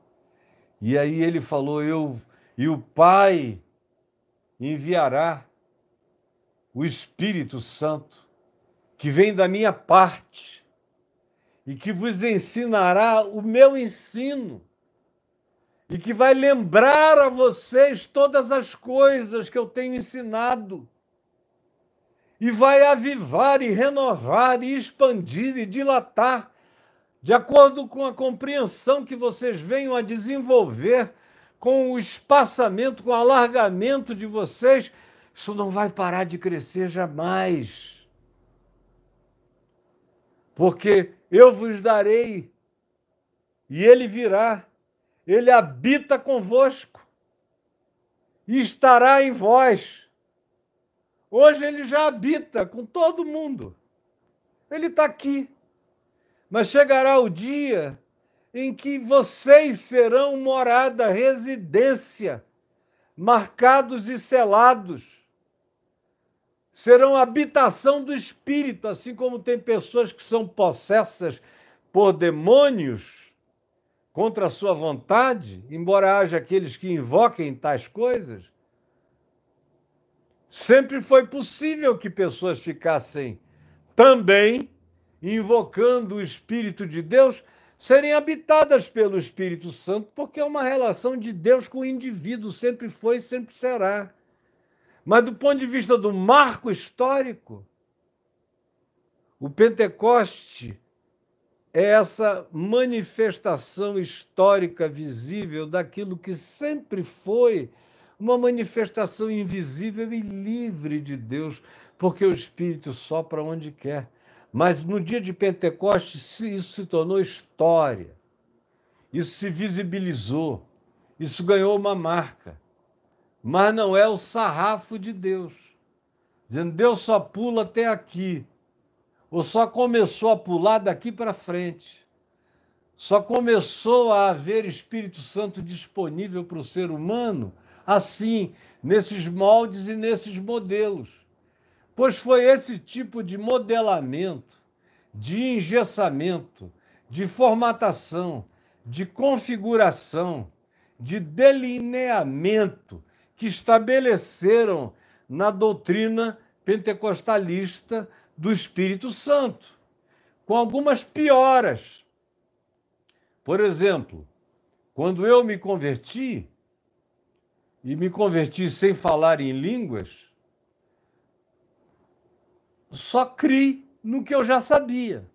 E aí ele falou: Eu e o Pai enviará o Espírito Santo que vem da minha parte e que vos ensinará o meu ensino e que vai lembrar a vocês todas as coisas que eu tenho ensinado e vai avivar e renovar e expandir e dilatar de acordo com a compreensão que vocês venham a desenvolver com o espaçamento, com o alargamento de vocês, isso não vai parar de crescer jamais porque eu vos darei, e ele virá, ele habita convosco, e estará em vós. Hoje ele já habita com todo mundo, ele está aqui. Mas chegará o dia em que vocês serão morada, residência, marcados e selados serão habitação do espírito, assim como tem pessoas que são possessas por demônios contra a sua vontade, embora haja aqueles que invoquem tais coisas. Sempre foi possível que pessoas ficassem também invocando o espírito de Deus, serem habitadas pelo Espírito Santo, porque é uma relação de Deus com o indivíduo, sempre foi e sempre será. Mas do ponto de vista do marco histórico, o Pentecoste é essa manifestação histórica visível daquilo que sempre foi uma manifestação invisível e livre de Deus, porque o Espírito sopra onde quer. Mas no dia de Pentecostes isso se tornou história, isso se visibilizou, isso ganhou uma marca mas não é o sarrafo de Deus. Dizendo, Deus só pula até aqui, ou só começou a pular daqui para frente. Só começou a haver Espírito Santo disponível para o ser humano assim, nesses moldes e nesses modelos. Pois foi esse tipo de modelamento, de engessamento, de formatação, de configuração, de delineamento, que estabeleceram na doutrina pentecostalista do Espírito Santo, com algumas pioras. Por exemplo, quando eu me converti, e me converti sem falar em línguas, só criei no que eu já sabia.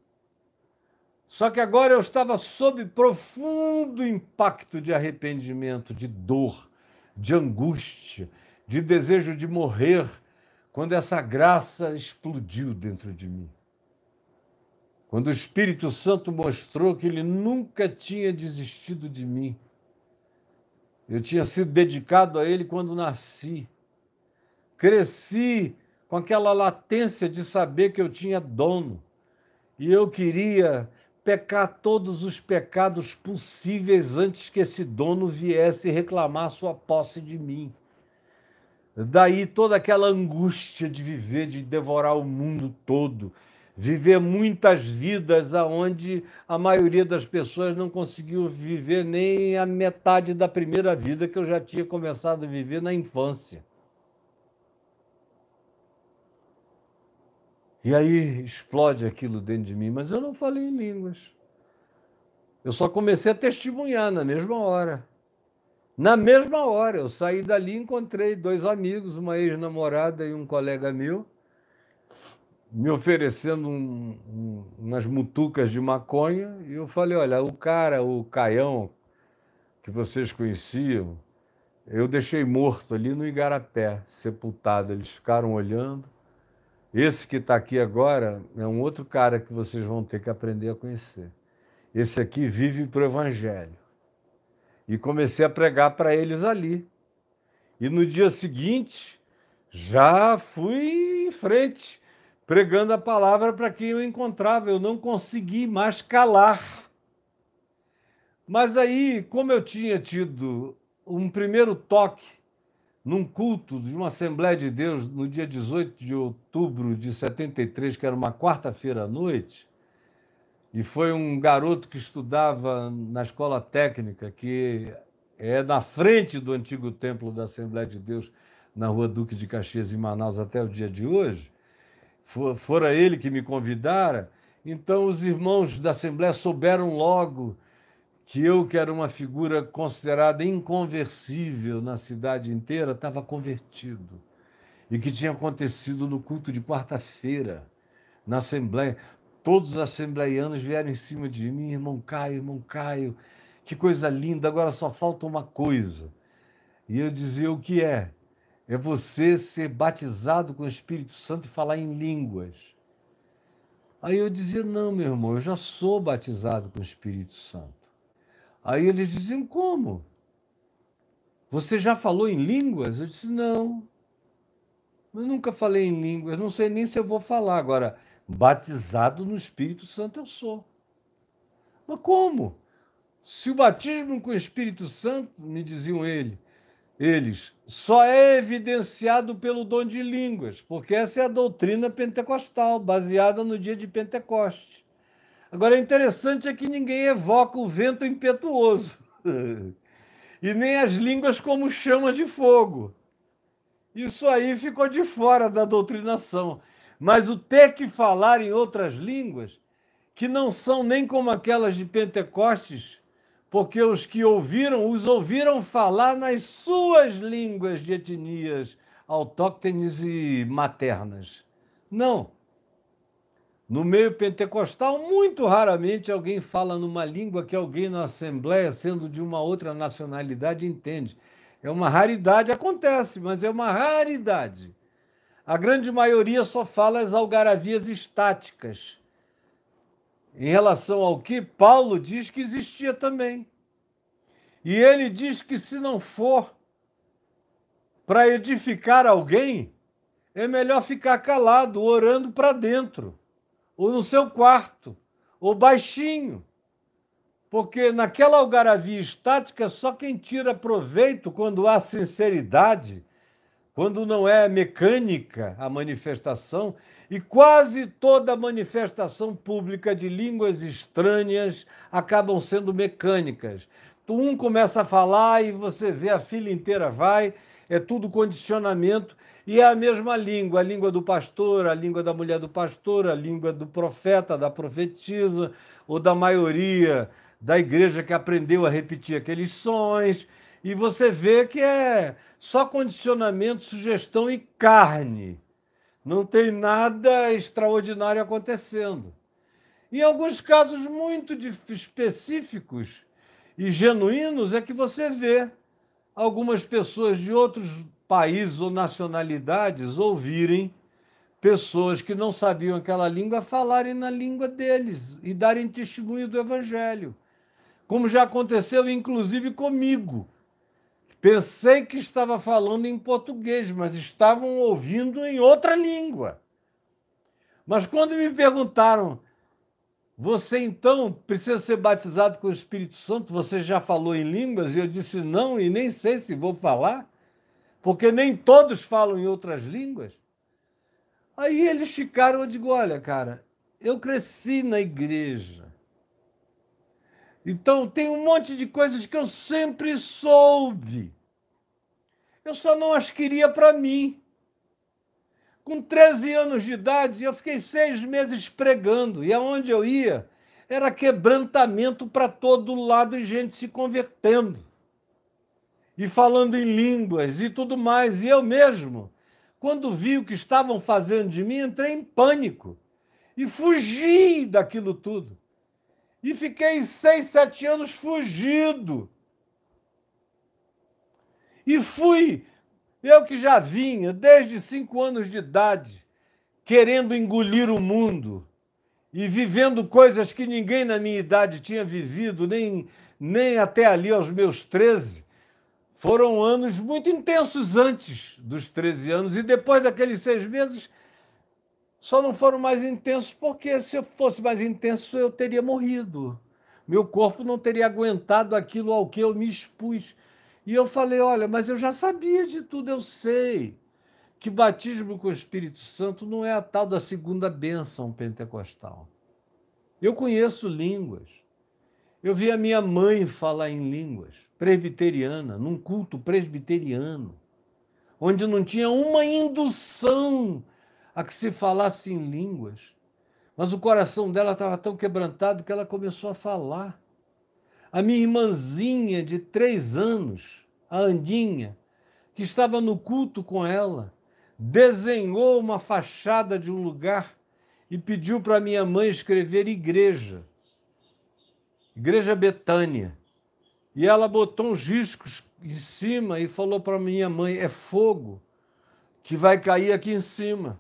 Só que agora eu estava sob profundo impacto de arrependimento, de dor, de angústia, de desejo de morrer, quando essa graça explodiu dentro de mim. Quando o Espírito Santo mostrou que ele nunca tinha desistido de mim. Eu tinha sido dedicado a ele quando nasci. Cresci com aquela latência de saber que eu tinha dono. E eu queria pecar todos os pecados possíveis antes que esse dono viesse reclamar sua posse de mim. Daí toda aquela angústia de viver, de devorar o mundo todo, viver muitas vidas aonde a maioria das pessoas não conseguiu viver nem a metade da primeira vida que eu já tinha começado a viver na infância. E aí explode aquilo dentro de mim, mas eu não falei em línguas. Eu só comecei a testemunhar na mesma hora. Na mesma hora, eu saí dali e encontrei dois amigos, uma ex-namorada e um colega meu, me oferecendo um, um, umas mutucas de maconha. E eu falei: olha, o cara, o Caião, que vocês conheciam, eu deixei morto ali no Igarapé, sepultado. Eles ficaram olhando. Esse que está aqui agora é um outro cara que vocês vão ter que aprender a conhecer. Esse aqui vive para o Evangelho. E comecei a pregar para eles ali. E no dia seguinte, já fui em frente, pregando a palavra para quem eu encontrava. Eu não consegui mais calar. Mas aí, como eu tinha tido um primeiro toque num culto de uma Assembleia de Deus no dia 18 de outubro de 73, que era uma quarta-feira à noite, e foi um garoto que estudava na escola técnica, que é na frente do antigo templo da Assembleia de Deus, na rua Duque de Caxias, em Manaus, até o dia de hoje. Fora ele que me convidara. Então, os irmãos da Assembleia souberam logo que eu, que era uma figura considerada inconversível na cidade inteira, estava convertido. E que tinha acontecido no culto de quarta-feira, na Assembleia. Todos os assembleianos vieram em cima de mim, irmão Caio, irmão Caio, que coisa linda, agora só falta uma coisa. E eu dizia: o que é? É você ser batizado com o Espírito Santo e falar em línguas. Aí eu dizia: não, meu irmão, eu já sou batizado com o Espírito Santo. Aí eles diziam: Como? Você já falou em línguas? Eu disse: Não. Eu nunca falei em línguas, não sei nem se eu vou falar. Agora, batizado no Espírito Santo eu sou. Mas como? Se o batismo com o Espírito Santo, me diziam ele, eles, só é evidenciado pelo dom de línguas, porque essa é a doutrina pentecostal, baseada no dia de Pentecoste. Agora, interessante é que ninguém evoca o vento impetuoso [laughs] e nem as línguas como chamas de fogo. Isso aí ficou de fora da doutrinação. Mas o ter que falar em outras línguas, que não são nem como aquelas de Pentecostes, porque os que ouviram, os ouviram falar nas suas línguas de etnias autóctones e maternas. Não. No meio pentecostal, muito raramente alguém fala numa língua que alguém na Assembleia, sendo de uma outra nacionalidade, entende. É uma raridade, acontece, mas é uma raridade. A grande maioria só fala as algaravias estáticas, em relação ao que Paulo diz que existia também. E ele diz que se não for para edificar alguém, é melhor ficar calado, orando para dentro ou no seu quarto, ou baixinho. Porque naquela algaravia estática, só quem tira proveito quando há sinceridade, quando não é mecânica a manifestação, e quase toda manifestação pública de línguas estranhas acabam sendo mecânicas. Um começa a falar e você vê a fila inteira vai, é tudo condicionamento e é a mesma língua, a língua do pastor, a língua da mulher do pastor, a língua do profeta, da profetisa, ou da maioria da igreja que aprendeu a repetir aqueles sons. E você vê que é só condicionamento, sugestão e carne. Não tem nada extraordinário acontecendo. Em alguns casos muito específicos e genuínos é que você vê algumas pessoas de outros Países ou nacionalidades ouvirem pessoas que não sabiam aquela língua falarem na língua deles e darem testemunho do Evangelho. Como já aconteceu, inclusive, comigo. Pensei que estava falando em português, mas estavam ouvindo em outra língua. Mas quando me perguntaram, você então precisa ser batizado com o Espírito Santo? Você já falou em línguas? E eu disse, não, e nem sei se vou falar porque nem todos falam em outras línguas. Aí eles ficaram, eu digo, olha, cara, eu cresci na igreja. Então tem um monte de coisas que eu sempre soube. Eu só não as queria para mim. Com 13 anos de idade, eu fiquei seis meses pregando, e aonde eu ia era quebrantamento para todo lado e gente se convertendo e falando em línguas e tudo mais. E eu mesmo, quando vi o que estavam fazendo de mim, entrei em pânico e fugi daquilo tudo. E fiquei seis, sete anos fugido. E fui, eu que já vinha desde cinco anos de idade, querendo engolir o mundo e vivendo coisas que ninguém na minha idade tinha vivido, nem, nem até ali aos meus 13 foram anos muito intensos antes dos 13 anos e depois daqueles seis meses só não foram mais intensos porque se eu fosse mais intenso eu teria morrido. Meu corpo não teria aguentado aquilo ao que eu me expus. E eu falei: olha, mas eu já sabia de tudo, eu sei que batismo com o Espírito Santo não é a tal da segunda bênção pentecostal. Eu conheço línguas. Eu vi a minha mãe falar em línguas presbiteriana, num culto presbiteriano, onde não tinha uma indução a que se falasse em línguas. Mas o coração dela estava tão quebrantado que ela começou a falar. A minha irmãzinha de três anos, a Andinha, que estava no culto com ela, desenhou uma fachada de um lugar e pediu para minha mãe escrever igreja. Igreja Betânia. E ela botou uns riscos em cima e falou para minha mãe: é fogo que vai cair aqui em cima.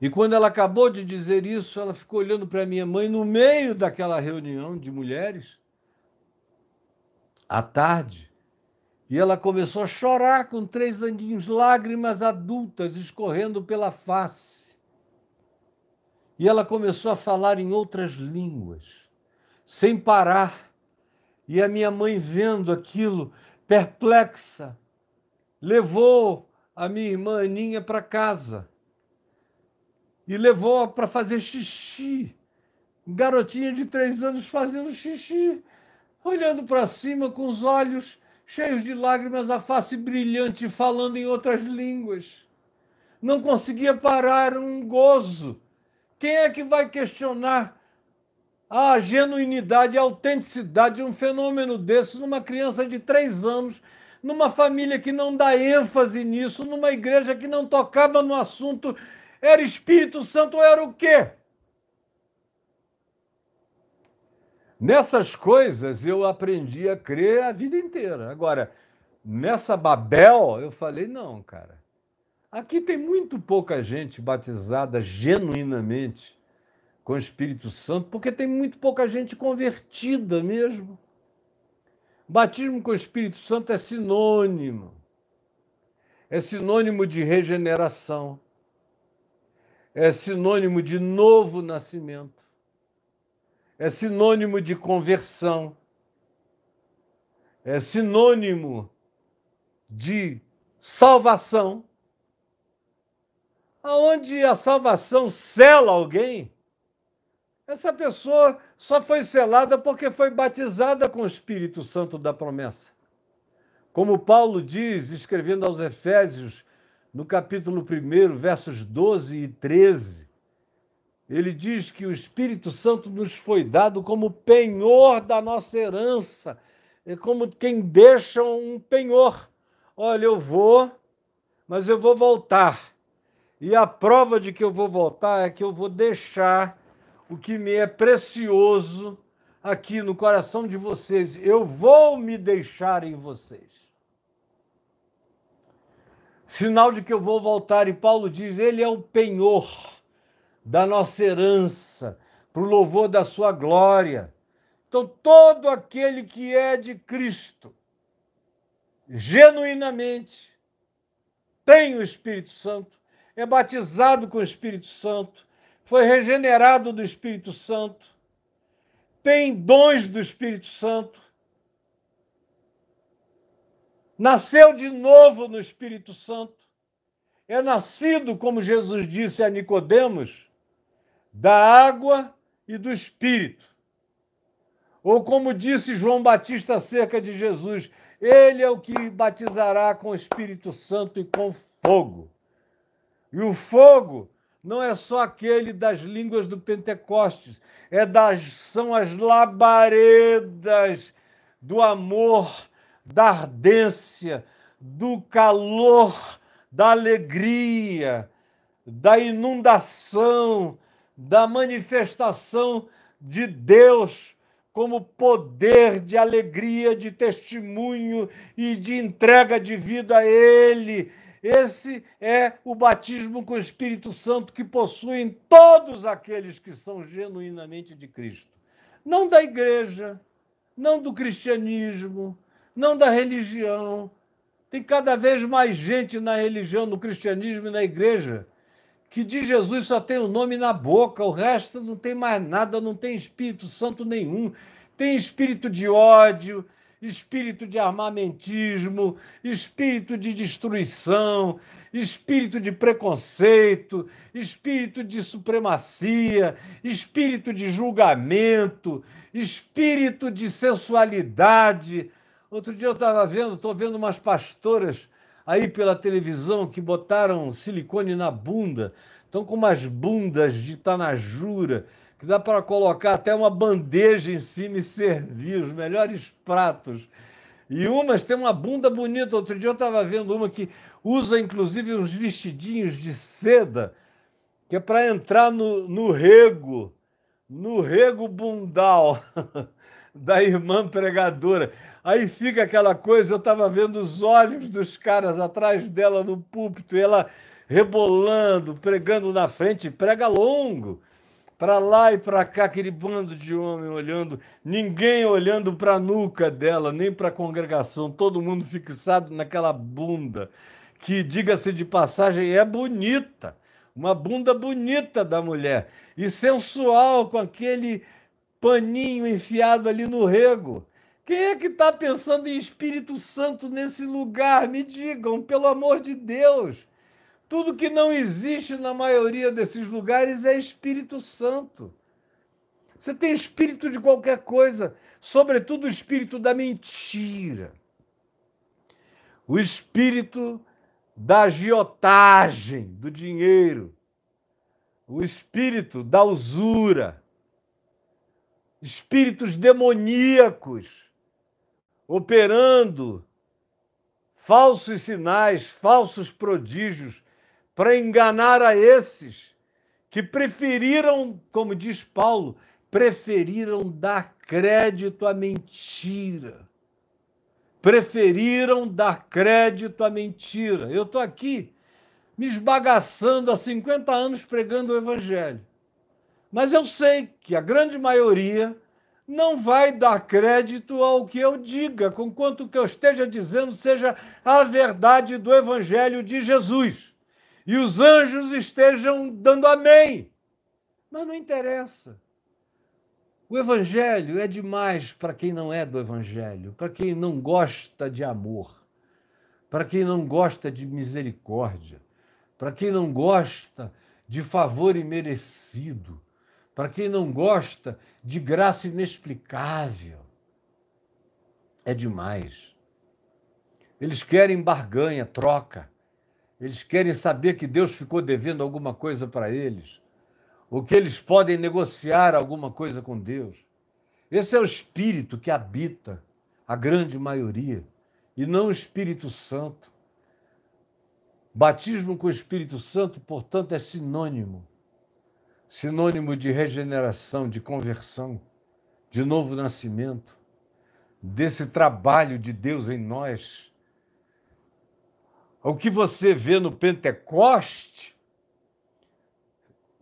E quando ela acabou de dizer isso, ela ficou olhando para minha mãe no meio daquela reunião de mulheres, à tarde. E ela começou a chorar com três andinhos lágrimas adultas escorrendo pela face. E ela começou a falar em outras línguas, sem parar. E a minha mãe, vendo aquilo, perplexa, levou a minha irmã Aninha para casa e levou para fazer xixi. Garotinha de três anos fazendo xixi, olhando para cima com os olhos cheios de lágrimas, a face brilhante, falando em outras línguas. Não conseguia parar um gozo. Quem é que vai questionar a genuinidade e a autenticidade de um fenômeno desse numa criança de três anos, numa família que não dá ênfase nisso, numa igreja que não tocava no assunto, era Espírito Santo era o quê? Nessas coisas eu aprendi a crer a vida inteira. Agora, nessa Babel, eu falei: não, cara. Aqui tem muito pouca gente batizada genuinamente com o Espírito Santo, porque tem muito pouca gente convertida mesmo. Batismo com o Espírito Santo é sinônimo. É sinônimo de regeneração. É sinônimo de novo nascimento. É sinônimo de conversão. É sinônimo de salvação. Aonde a salvação cela alguém, essa pessoa só foi selada porque foi batizada com o Espírito Santo da promessa. Como Paulo diz, escrevendo aos Efésios, no capítulo 1, versos 12 e 13, ele diz que o Espírito Santo nos foi dado como penhor da nossa herança, é como quem deixa um penhor. Olha, eu vou, mas eu vou voltar. E a prova de que eu vou voltar é que eu vou deixar o que me é precioso aqui no coração de vocês. Eu vou me deixar em vocês. Sinal de que eu vou voltar, e Paulo diz: Ele é o penhor da nossa herança, para o louvor da sua glória. Então, todo aquele que é de Cristo, genuinamente, tem o Espírito Santo, é batizado com o Espírito Santo, foi regenerado do Espírito Santo, tem dons do Espírito Santo, nasceu de novo no Espírito Santo, é nascido, como Jesus disse a Nicodemos, da água e do Espírito. Ou como disse João Batista acerca de Jesus, ele é o que batizará com o Espírito Santo e com fogo. E o fogo não é só aquele das línguas do Pentecostes, é das, são as labaredas do amor, da ardência, do calor, da alegria, da inundação, da manifestação de Deus como poder de alegria, de testemunho e de entrega de vida a Ele esse é o batismo com o Espírito Santo que possuem todos aqueles que são genuinamente de Cristo. Não da igreja, não do cristianismo, não da religião. Tem cada vez mais gente na religião, no cristianismo e na igreja que de Jesus só tem o nome na boca, o resto não tem mais nada, não tem Espírito Santo nenhum. Tem espírito de ódio, espírito de armamentismo, espírito de destruição, espírito de preconceito, espírito de supremacia, espírito de julgamento, espírito de sensualidade. Outro dia eu estava vendo, estou vendo umas pastoras aí pela televisão que botaram silicone na bunda, estão com umas bundas de tanajura. Tá que dá para colocar até uma bandeja em cima e servir os melhores pratos. E umas têm uma bunda bonita. Outro dia eu estava vendo uma que usa inclusive uns vestidinhos de seda, que é para entrar no, no rego, no rego bundal [laughs] da irmã pregadora. Aí fica aquela coisa, eu estava vendo os olhos dos caras atrás dela no púlpito, e ela rebolando, pregando na frente, prega longo para lá e para cá, aquele bando de homem olhando, ninguém olhando para a nuca dela, nem para a congregação, todo mundo fixado naquela bunda, que, diga-se de passagem, é bonita, uma bunda bonita da mulher, e sensual, com aquele paninho enfiado ali no rego. Quem é que está pensando em Espírito Santo nesse lugar? Me digam, pelo amor de Deus! Tudo que não existe na maioria desses lugares é Espírito Santo. Você tem espírito de qualquer coisa, sobretudo o espírito da mentira, o espírito da agiotagem do dinheiro, o espírito da usura, espíritos demoníacos operando falsos sinais, falsos prodígios, para enganar a esses que preferiram, como diz Paulo, preferiram dar crédito à mentira. Preferiram dar crédito à mentira. Eu estou aqui me esbagaçando há 50 anos pregando o Evangelho. Mas eu sei que a grande maioria não vai dar crédito ao que eu diga, conquanto o que eu esteja dizendo seja a verdade do Evangelho de Jesus e os anjos estejam dando amém. Mas não interessa. O evangelho é demais para quem não é do evangelho, para quem não gosta de amor, para quem não gosta de misericórdia, para quem não gosta de favor imerecido, para quem não gosta de graça inexplicável. É demais. Eles querem barganha, troca. Eles querem saber que Deus ficou devendo alguma coisa para eles, ou que eles podem negociar alguma coisa com Deus. Esse é o espírito que habita a grande maioria, e não o Espírito Santo. Batismo com o Espírito Santo, portanto, é sinônimo sinônimo de regeneração, de conversão, de novo nascimento, desse trabalho de Deus em nós o que você vê no Pentecoste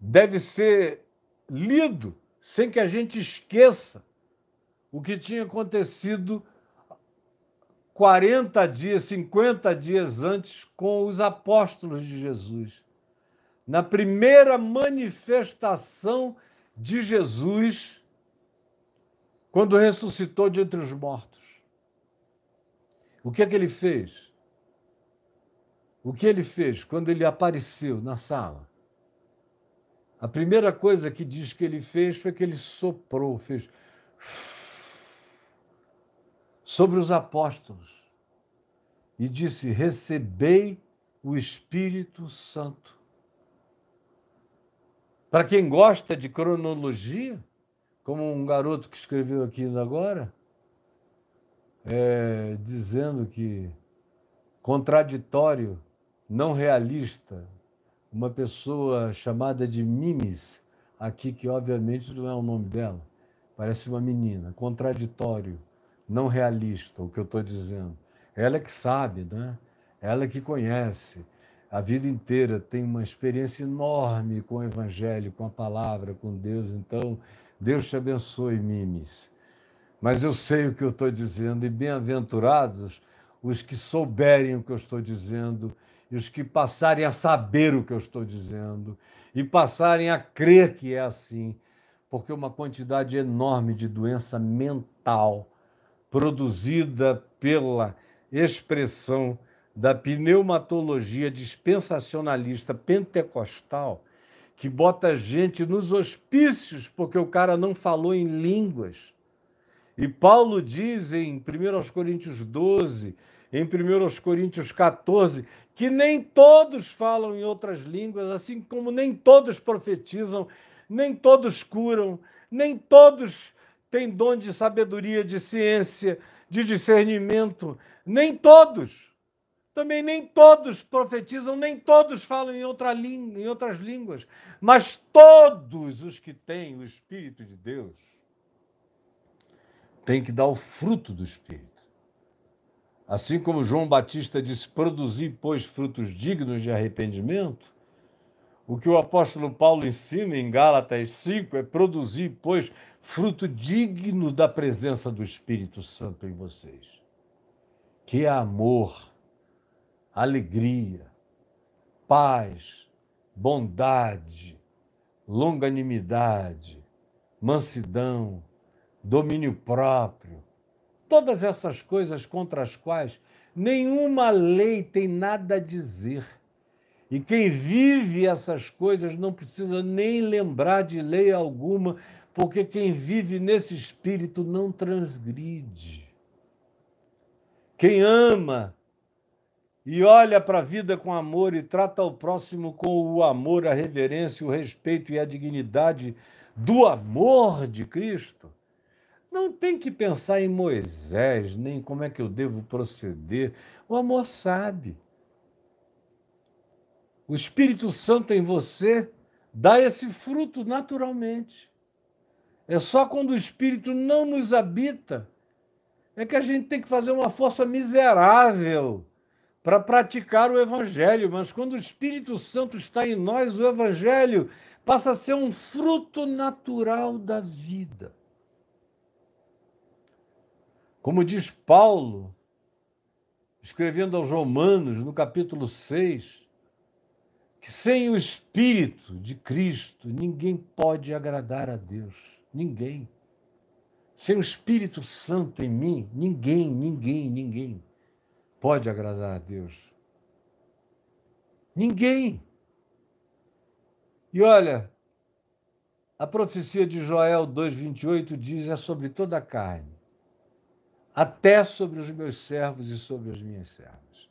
deve ser lido sem que a gente esqueça o que tinha acontecido 40 dias, 50 dias antes com os apóstolos de Jesus. Na primeira manifestação de Jesus, quando ressuscitou de entre os mortos. O que é que ele fez? O que ele fez quando ele apareceu na sala? A primeira coisa que diz que ele fez foi que ele soprou, fez sobre os apóstolos e disse: Recebei o Espírito Santo. Para quem gosta de cronologia, como um garoto que escreveu aqui agora, é, dizendo que contraditório não realista, uma pessoa chamada de Mimes, aqui que obviamente não é o nome dela, parece uma menina, contraditório, não realista, o que eu estou dizendo. Ela é que sabe, né? ela é que conhece. A vida inteira tem uma experiência enorme com o Evangelho, com a palavra, com Deus. Então, Deus te abençoe, Mimes. Mas eu sei o que eu estou dizendo, e bem-aventurados os que souberem o que eu estou dizendo e os que passarem a saber o que eu estou dizendo e passarem a crer que é assim, porque uma quantidade enorme de doença mental produzida pela expressão da pneumatologia dispensacionalista pentecostal que bota gente nos hospícios porque o cara não falou em línguas. E Paulo diz em 1 Coríntios 12, em 1 Coríntios 14, que nem todos falam em outras línguas, assim como nem todos profetizam, nem todos curam, nem todos têm dom de sabedoria, de ciência, de discernimento, nem todos. Também nem todos profetizam, nem todos falam em, outra língua, em outras línguas, mas todos os que têm o Espírito de Deus têm que dar o fruto do Espírito. Assim como João Batista disse produzir, pois, frutos dignos de arrependimento, o que o apóstolo Paulo ensina em Gálatas 5 é produzir, pois, fruto digno da presença do Espírito Santo em vocês, que é amor, alegria, paz, bondade, longanimidade, mansidão, domínio próprio todas essas coisas contra as quais nenhuma lei tem nada a dizer. E quem vive essas coisas não precisa nem lembrar de lei alguma, porque quem vive nesse espírito não transgride. Quem ama e olha para a vida com amor e trata o próximo com o amor, a reverência, o respeito e a dignidade do amor de Cristo, não tem que pensar em Moisés, nem como é que eu devo proceder. O amor sabe. O Espírito Santo em você dá esse fruto naturalmente. É só quando o Espírito não nos habita é que a gente tem que fazer uma força miserável para praticar o Evangelho. Mas quando o Espírito Santo está em nós, o Evangelho passa a ser um fruto natural da vida. Como diz Paulo, escrevendo aos Romanos, no capítulo 6, que sem o Espírito de Cristo ninguém pode agradar a Deus. Ninguém. Sem o Espírito Santo em mim, ninguém, ninguém, ninguém pode agradar a Deus. Ninguém. E olha, a profecia de Joel 2,28 diz: é sobre toda a carne até sobre os meus servos e sobre as minhas servas.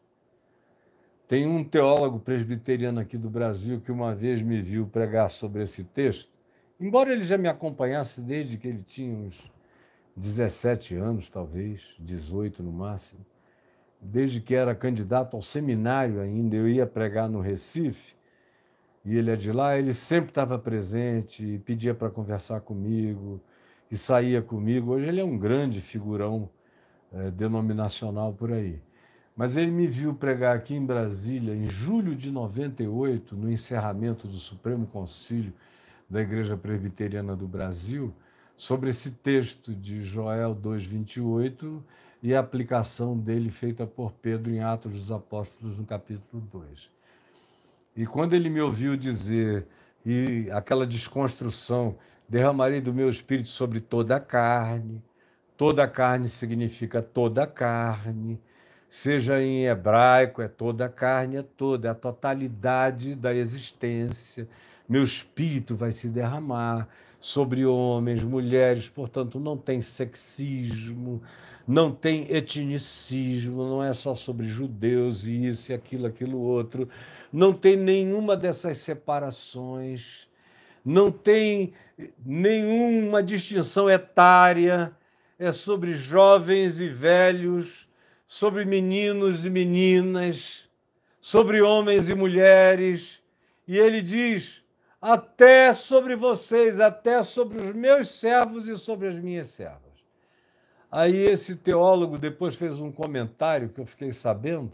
Tem um teólogo presbiteriano aqui do Brasil que uma vez me viu pregar sobre esse texto, embora ele já me acompanhasse desde que ele tinha uns 17 anos, talvez, 18 no máximo, desde que era candidato ao seminário ainda, eu ia pregar no Recife, e ele é de lá, ele sempre estava presente, pedia para conversar comigo e saía comigo. Hoje ele é um grande figurão é, denominacional por aí. Mas ele me viu pregar aqui em Brasília em julho de 98, no encerramento do Supremo Concílio da Igreja Presbiteriana do Brasil, sobre esse texto de Joel 2:28 e a aplicação dele feita por Pedro em Atos dos Apóstolos, no capítulo 2. E quando ele me ouviu dizer, e aquela desconstrução, derramarei do meu espírito sobre toda a carne, Toda carne significa toda carne, seja em hebraico, é toda carne, é toda, é a totalidade da existência. Meu espírito vai se derramar sobre homens, mulheres, portanto, não tem sexismo, não tem etnicismo, não é só sobre judeus e isso e aquilo, aquilo outro. Não tem nenhuma dessas separações, não tem nenhuma distinção etária, é sobre jovens e velhos, sobre meninos e meninas, sobre homens e mulheres. E ele diz: até sobre vocês, até sobre os meus servos e sobre as minhas servas. Aí esse teólogo depois fez um comentário que eu fiquei sabendo,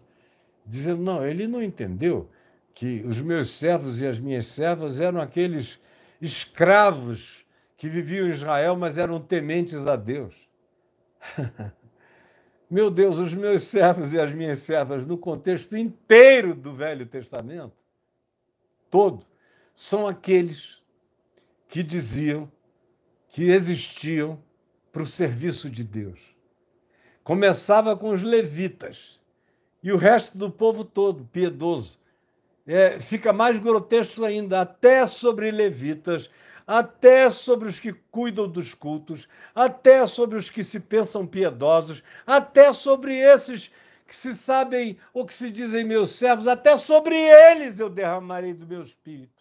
dizendo: não, ele não entendeu que os meus servos e as minhas servas eram aqueles escravos que viviam em Israel, mas eram tementes a Deus. [laughs] Meu Deus, os meus servos e as minhas servas, no contexto inteiro do Velho Testamento, todo, são aqueles que diziam que existiam para o serviço de Deus. Começava com os levitas e o resto do povo todo, piedoso. É, fica mais grotesco ainda, até sobre levitas até sobre os que cuidam dos cultos, até sobre os que se pensam piedosos, até sobre esses que se sabem ou que se dizem meus servos, até sobre eles eu derramarei do meu espírito.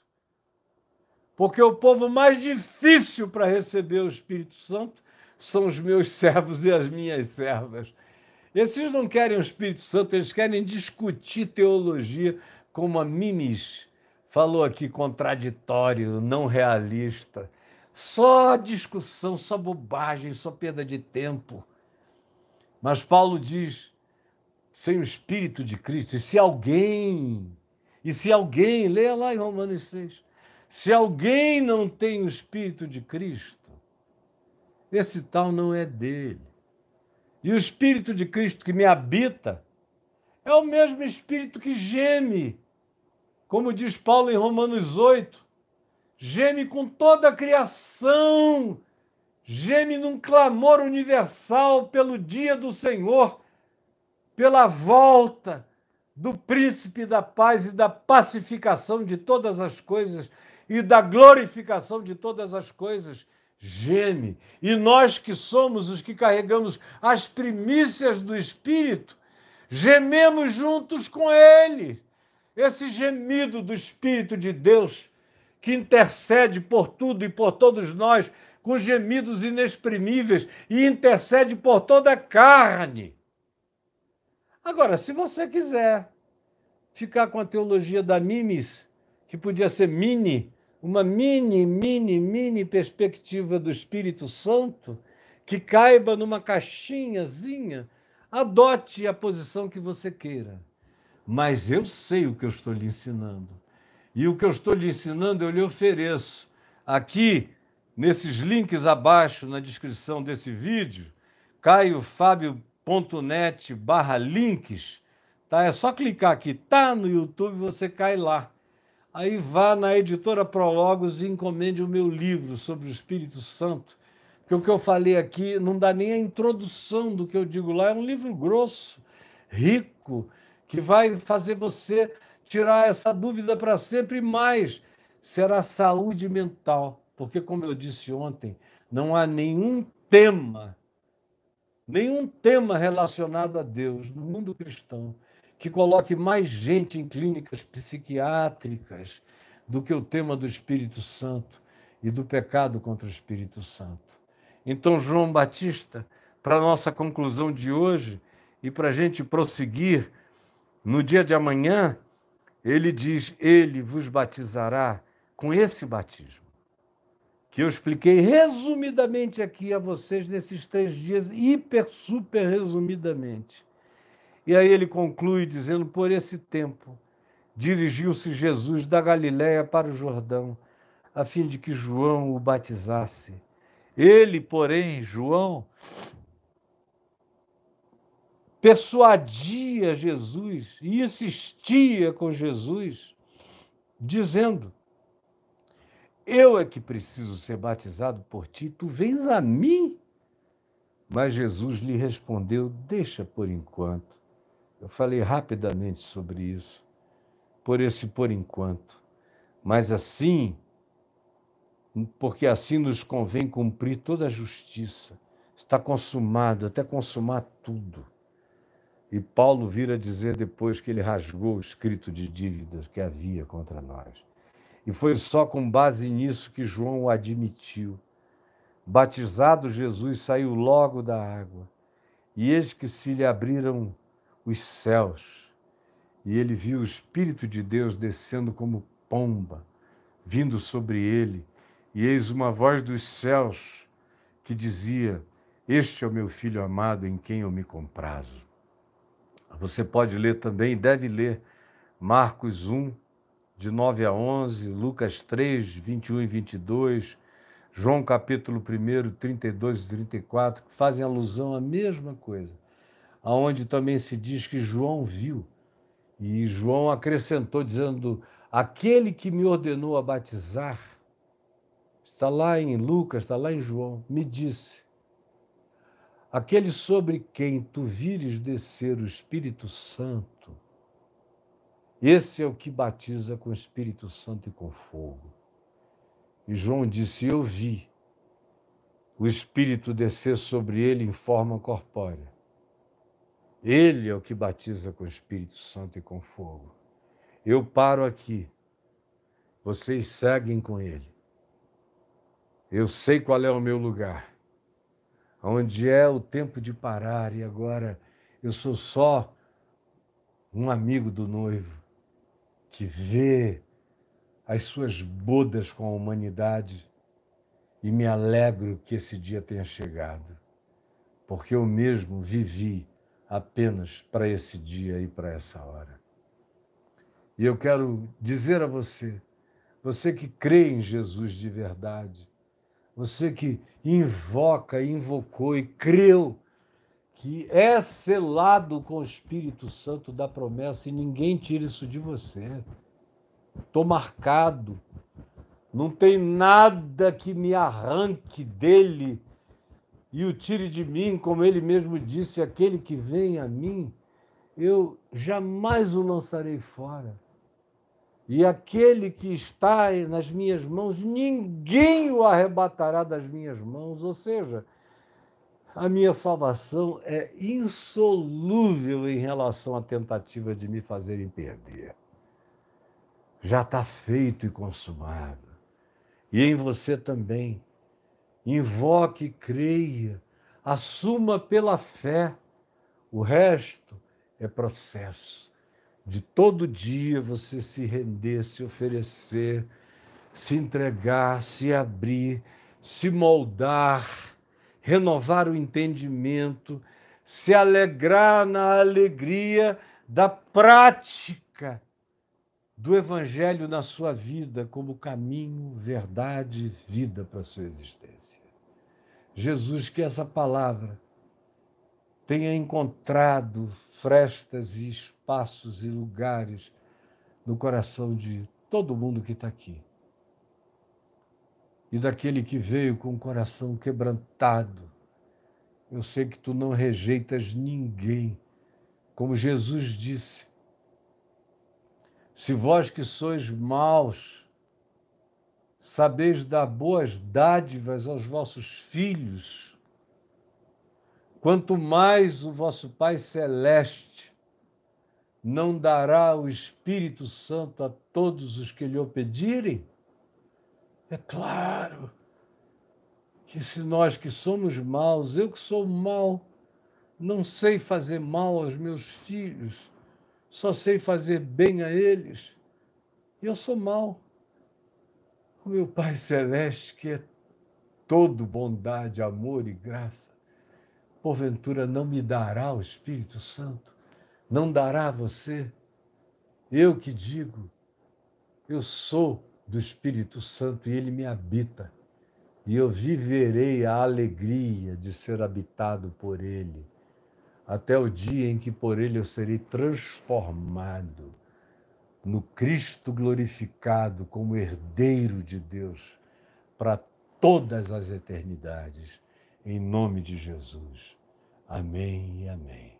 Porque o povo mais difícil para receber o Espírito Santo são os meus servos e as minhas servas. Esses não querem o Espírito Santo, eles querem discutir teologia como a minis falou aqui contraditório, não realista, só discussão, só bobagem, só perda de tempo. Mas Paulo diz: sem o Espírito de Cristo, e se alguém, e se alguém, leia lá em Romanos 6, se alguém não tem o Espírito de Cristo, esse tal não é dele. E o Espírito de Cristo que me habita é o mesmo Espírito que geme como diz Paulo em Romanos 8, geme com toda a criação, geme num clamor universal pelo dia do Senhor, pela volta do príncipe da paz e da pacificação de todas as coisas e da glorificação de todas as coisas geme. E nós que somos os que carregamos as primícias do Espírito, gememos juntos com Ele esse gemido do Espírito de Deus que intercede por tudo e por todos nós com gemidos inexprimíveis e intercede por toda a carne. Agora, se você quiser ficar com a teologia da mimes que podia ser mini, uma mini, mini, mini perspectiva do Espírito Santo, que caiba numa caixinhazinha, adote a posição que você queira mas eu sei o que eu estou lhe ensinando. E o que eu estou lhe ensinando eu lhe ofereço. Aqui, nesses links abaixo na descrição desse vídeo, caiofabio.net barra links, tá? É só clicar aqui, tá no YouTube, você cai lá. Aí vá na editora Prologos e encomende o meu livro sobre o Espírito Santo, porque o que eu falei aqui não dá nem a introdução do que eu digo lá, é um livro grosso, rico, que vai fazer você tirar essa dúvida para sempre mais, será saúde mental. Porque, como eu disse ontem, não há nenhum tema, nenhum tema relacionado a Deus no mundo cristão que coloque mais gente em clínicas psiquiátricas do que o tema do Espírito Santo e do pecado contra o Espírito Santo. Então, João Batista, para nossa conclusão de hoje e para a gente prosseguir no dia de amanhã, ele diz: Ele vos batizará com esse batismo. Que eu expliquei resumidamente aqui a vocês nesses três dias, hiper, super resumidamente. E aí ele conclui dizendo: Por esse tempo, dirigiu-se Jesus da Galiléia para o Jordão, a fim de que João o batizasse. Ele, porém, João, persuadia Jesus e insistia com Jesus, dizendo: Eu é que preciso ser batizado por ti, tu vens a mim. Mas Jesus lhe respondeu: Deixa por enquanto. Eu falei rapidamente sobre isso, por esse por enquanto. Mas assim, porque assim nos convém cumprir toda a justiça. Está consumado, até consumar tudo. E Paulo vira dizer depois que ele rasgou o escrito de dívidas que havia contra nós. E foi só com base nisso que João o admitiu. Batizado, Jesus saiu logo da água, e eis que se lhe abriram os céus, e ele viu o Espírito de Deus descendo como pomba, vindo sobre ele, e eis uma voz dos céus que dizia: Este é o meu filho amado em quem eu me comprazo. Você pode ler também, deve ler Marcos 1, de 9 a 11, Lucas 3, 21 e 22, João capítulo 1, 32 e 34, que fazem alusão à mesma coisa, aonde também se diz que João viu. E João acrescentou dizendo: "Aquele que me ordenou a batizar". Está lá em Lucas, está lá em João, me disse: Aquele sobre quem tu vires descer o Espírito Santo, esse é o que batiza com o Espírito Santo e com fogo. E João disse: Eu vi o Espírito descer sobre ele em forma corpórea. Ele é o que batiza com o Espírito Santo e com fogo. Eu paro aqui. Vocês seguem com ele. Eu sei qual é o meu lugar onde é o tempo de parar e agora eu sou só um amigo do noivo que vê as suas bodas com a humanidade e me alegro que esse dia tenha chegado, porque eu mesmo vivi apenas para esse dia e para essa hora. E eu quero dizer a você, você que crê em Jesus de verdade, você que invoca, invocou e creu que é selado com o Espírito Santo da promessa e ninguém tira isso de você. Estou marcado. Não tem nada que me arranque dele e o tire de mim, como ele mesmo disse: aquele que vem a mim, eu jamais o lançarei fora. E aquele que está nas minhas mãos, ninguém o arrebatará das minhas mãos. Ou seja, a minha salvação é insolúvel em relação à tentativa de me fazerem perder. Já está feito e consumado. E em você também. Invoque, creia, assuma pela fé. O resto é processo de todo dia você se render, se oferecer, se entregar, se abrir, se moldar, renovar o entendimento, se alegrar na alegria da prática do Evangelho na sua vida como caminho, verdade, vida para a sua existência. Jesus, que essa palavra tenha encontrado frestas e espaços espaços e lugares no coração de todo mundo que está aqui. E daquele que veio com o coração quebrantado. Eu sei que tu não rejeitas ninguém. Como Jesus disse: Se vós que sois maus, sabeis dar boas dádivas aos vossos filhos, quanto mais o vosso Pai Celeste não dará o Espírito Santo a todos os que lhe o pedirem? É claro que se nós que somos maus, eu que sou mau, não sei fazer mal aos meus filhos, só sei fazer bem a eles. Eu sou mau. O meu Pai Celeste, que é todo bondade, amor e graça, porventura não me dará o Espírito Santo? não dará a você? Eu que digo, eu sou do Espírito Santo e ele me habita. E eu viverei a alegria de ser habitado por ele, até o dia em que por ele eu serei transformado no Cristo glorificado como herdeiro de Deus para todas as eternidades, em nome de Jesus. Amém e amém.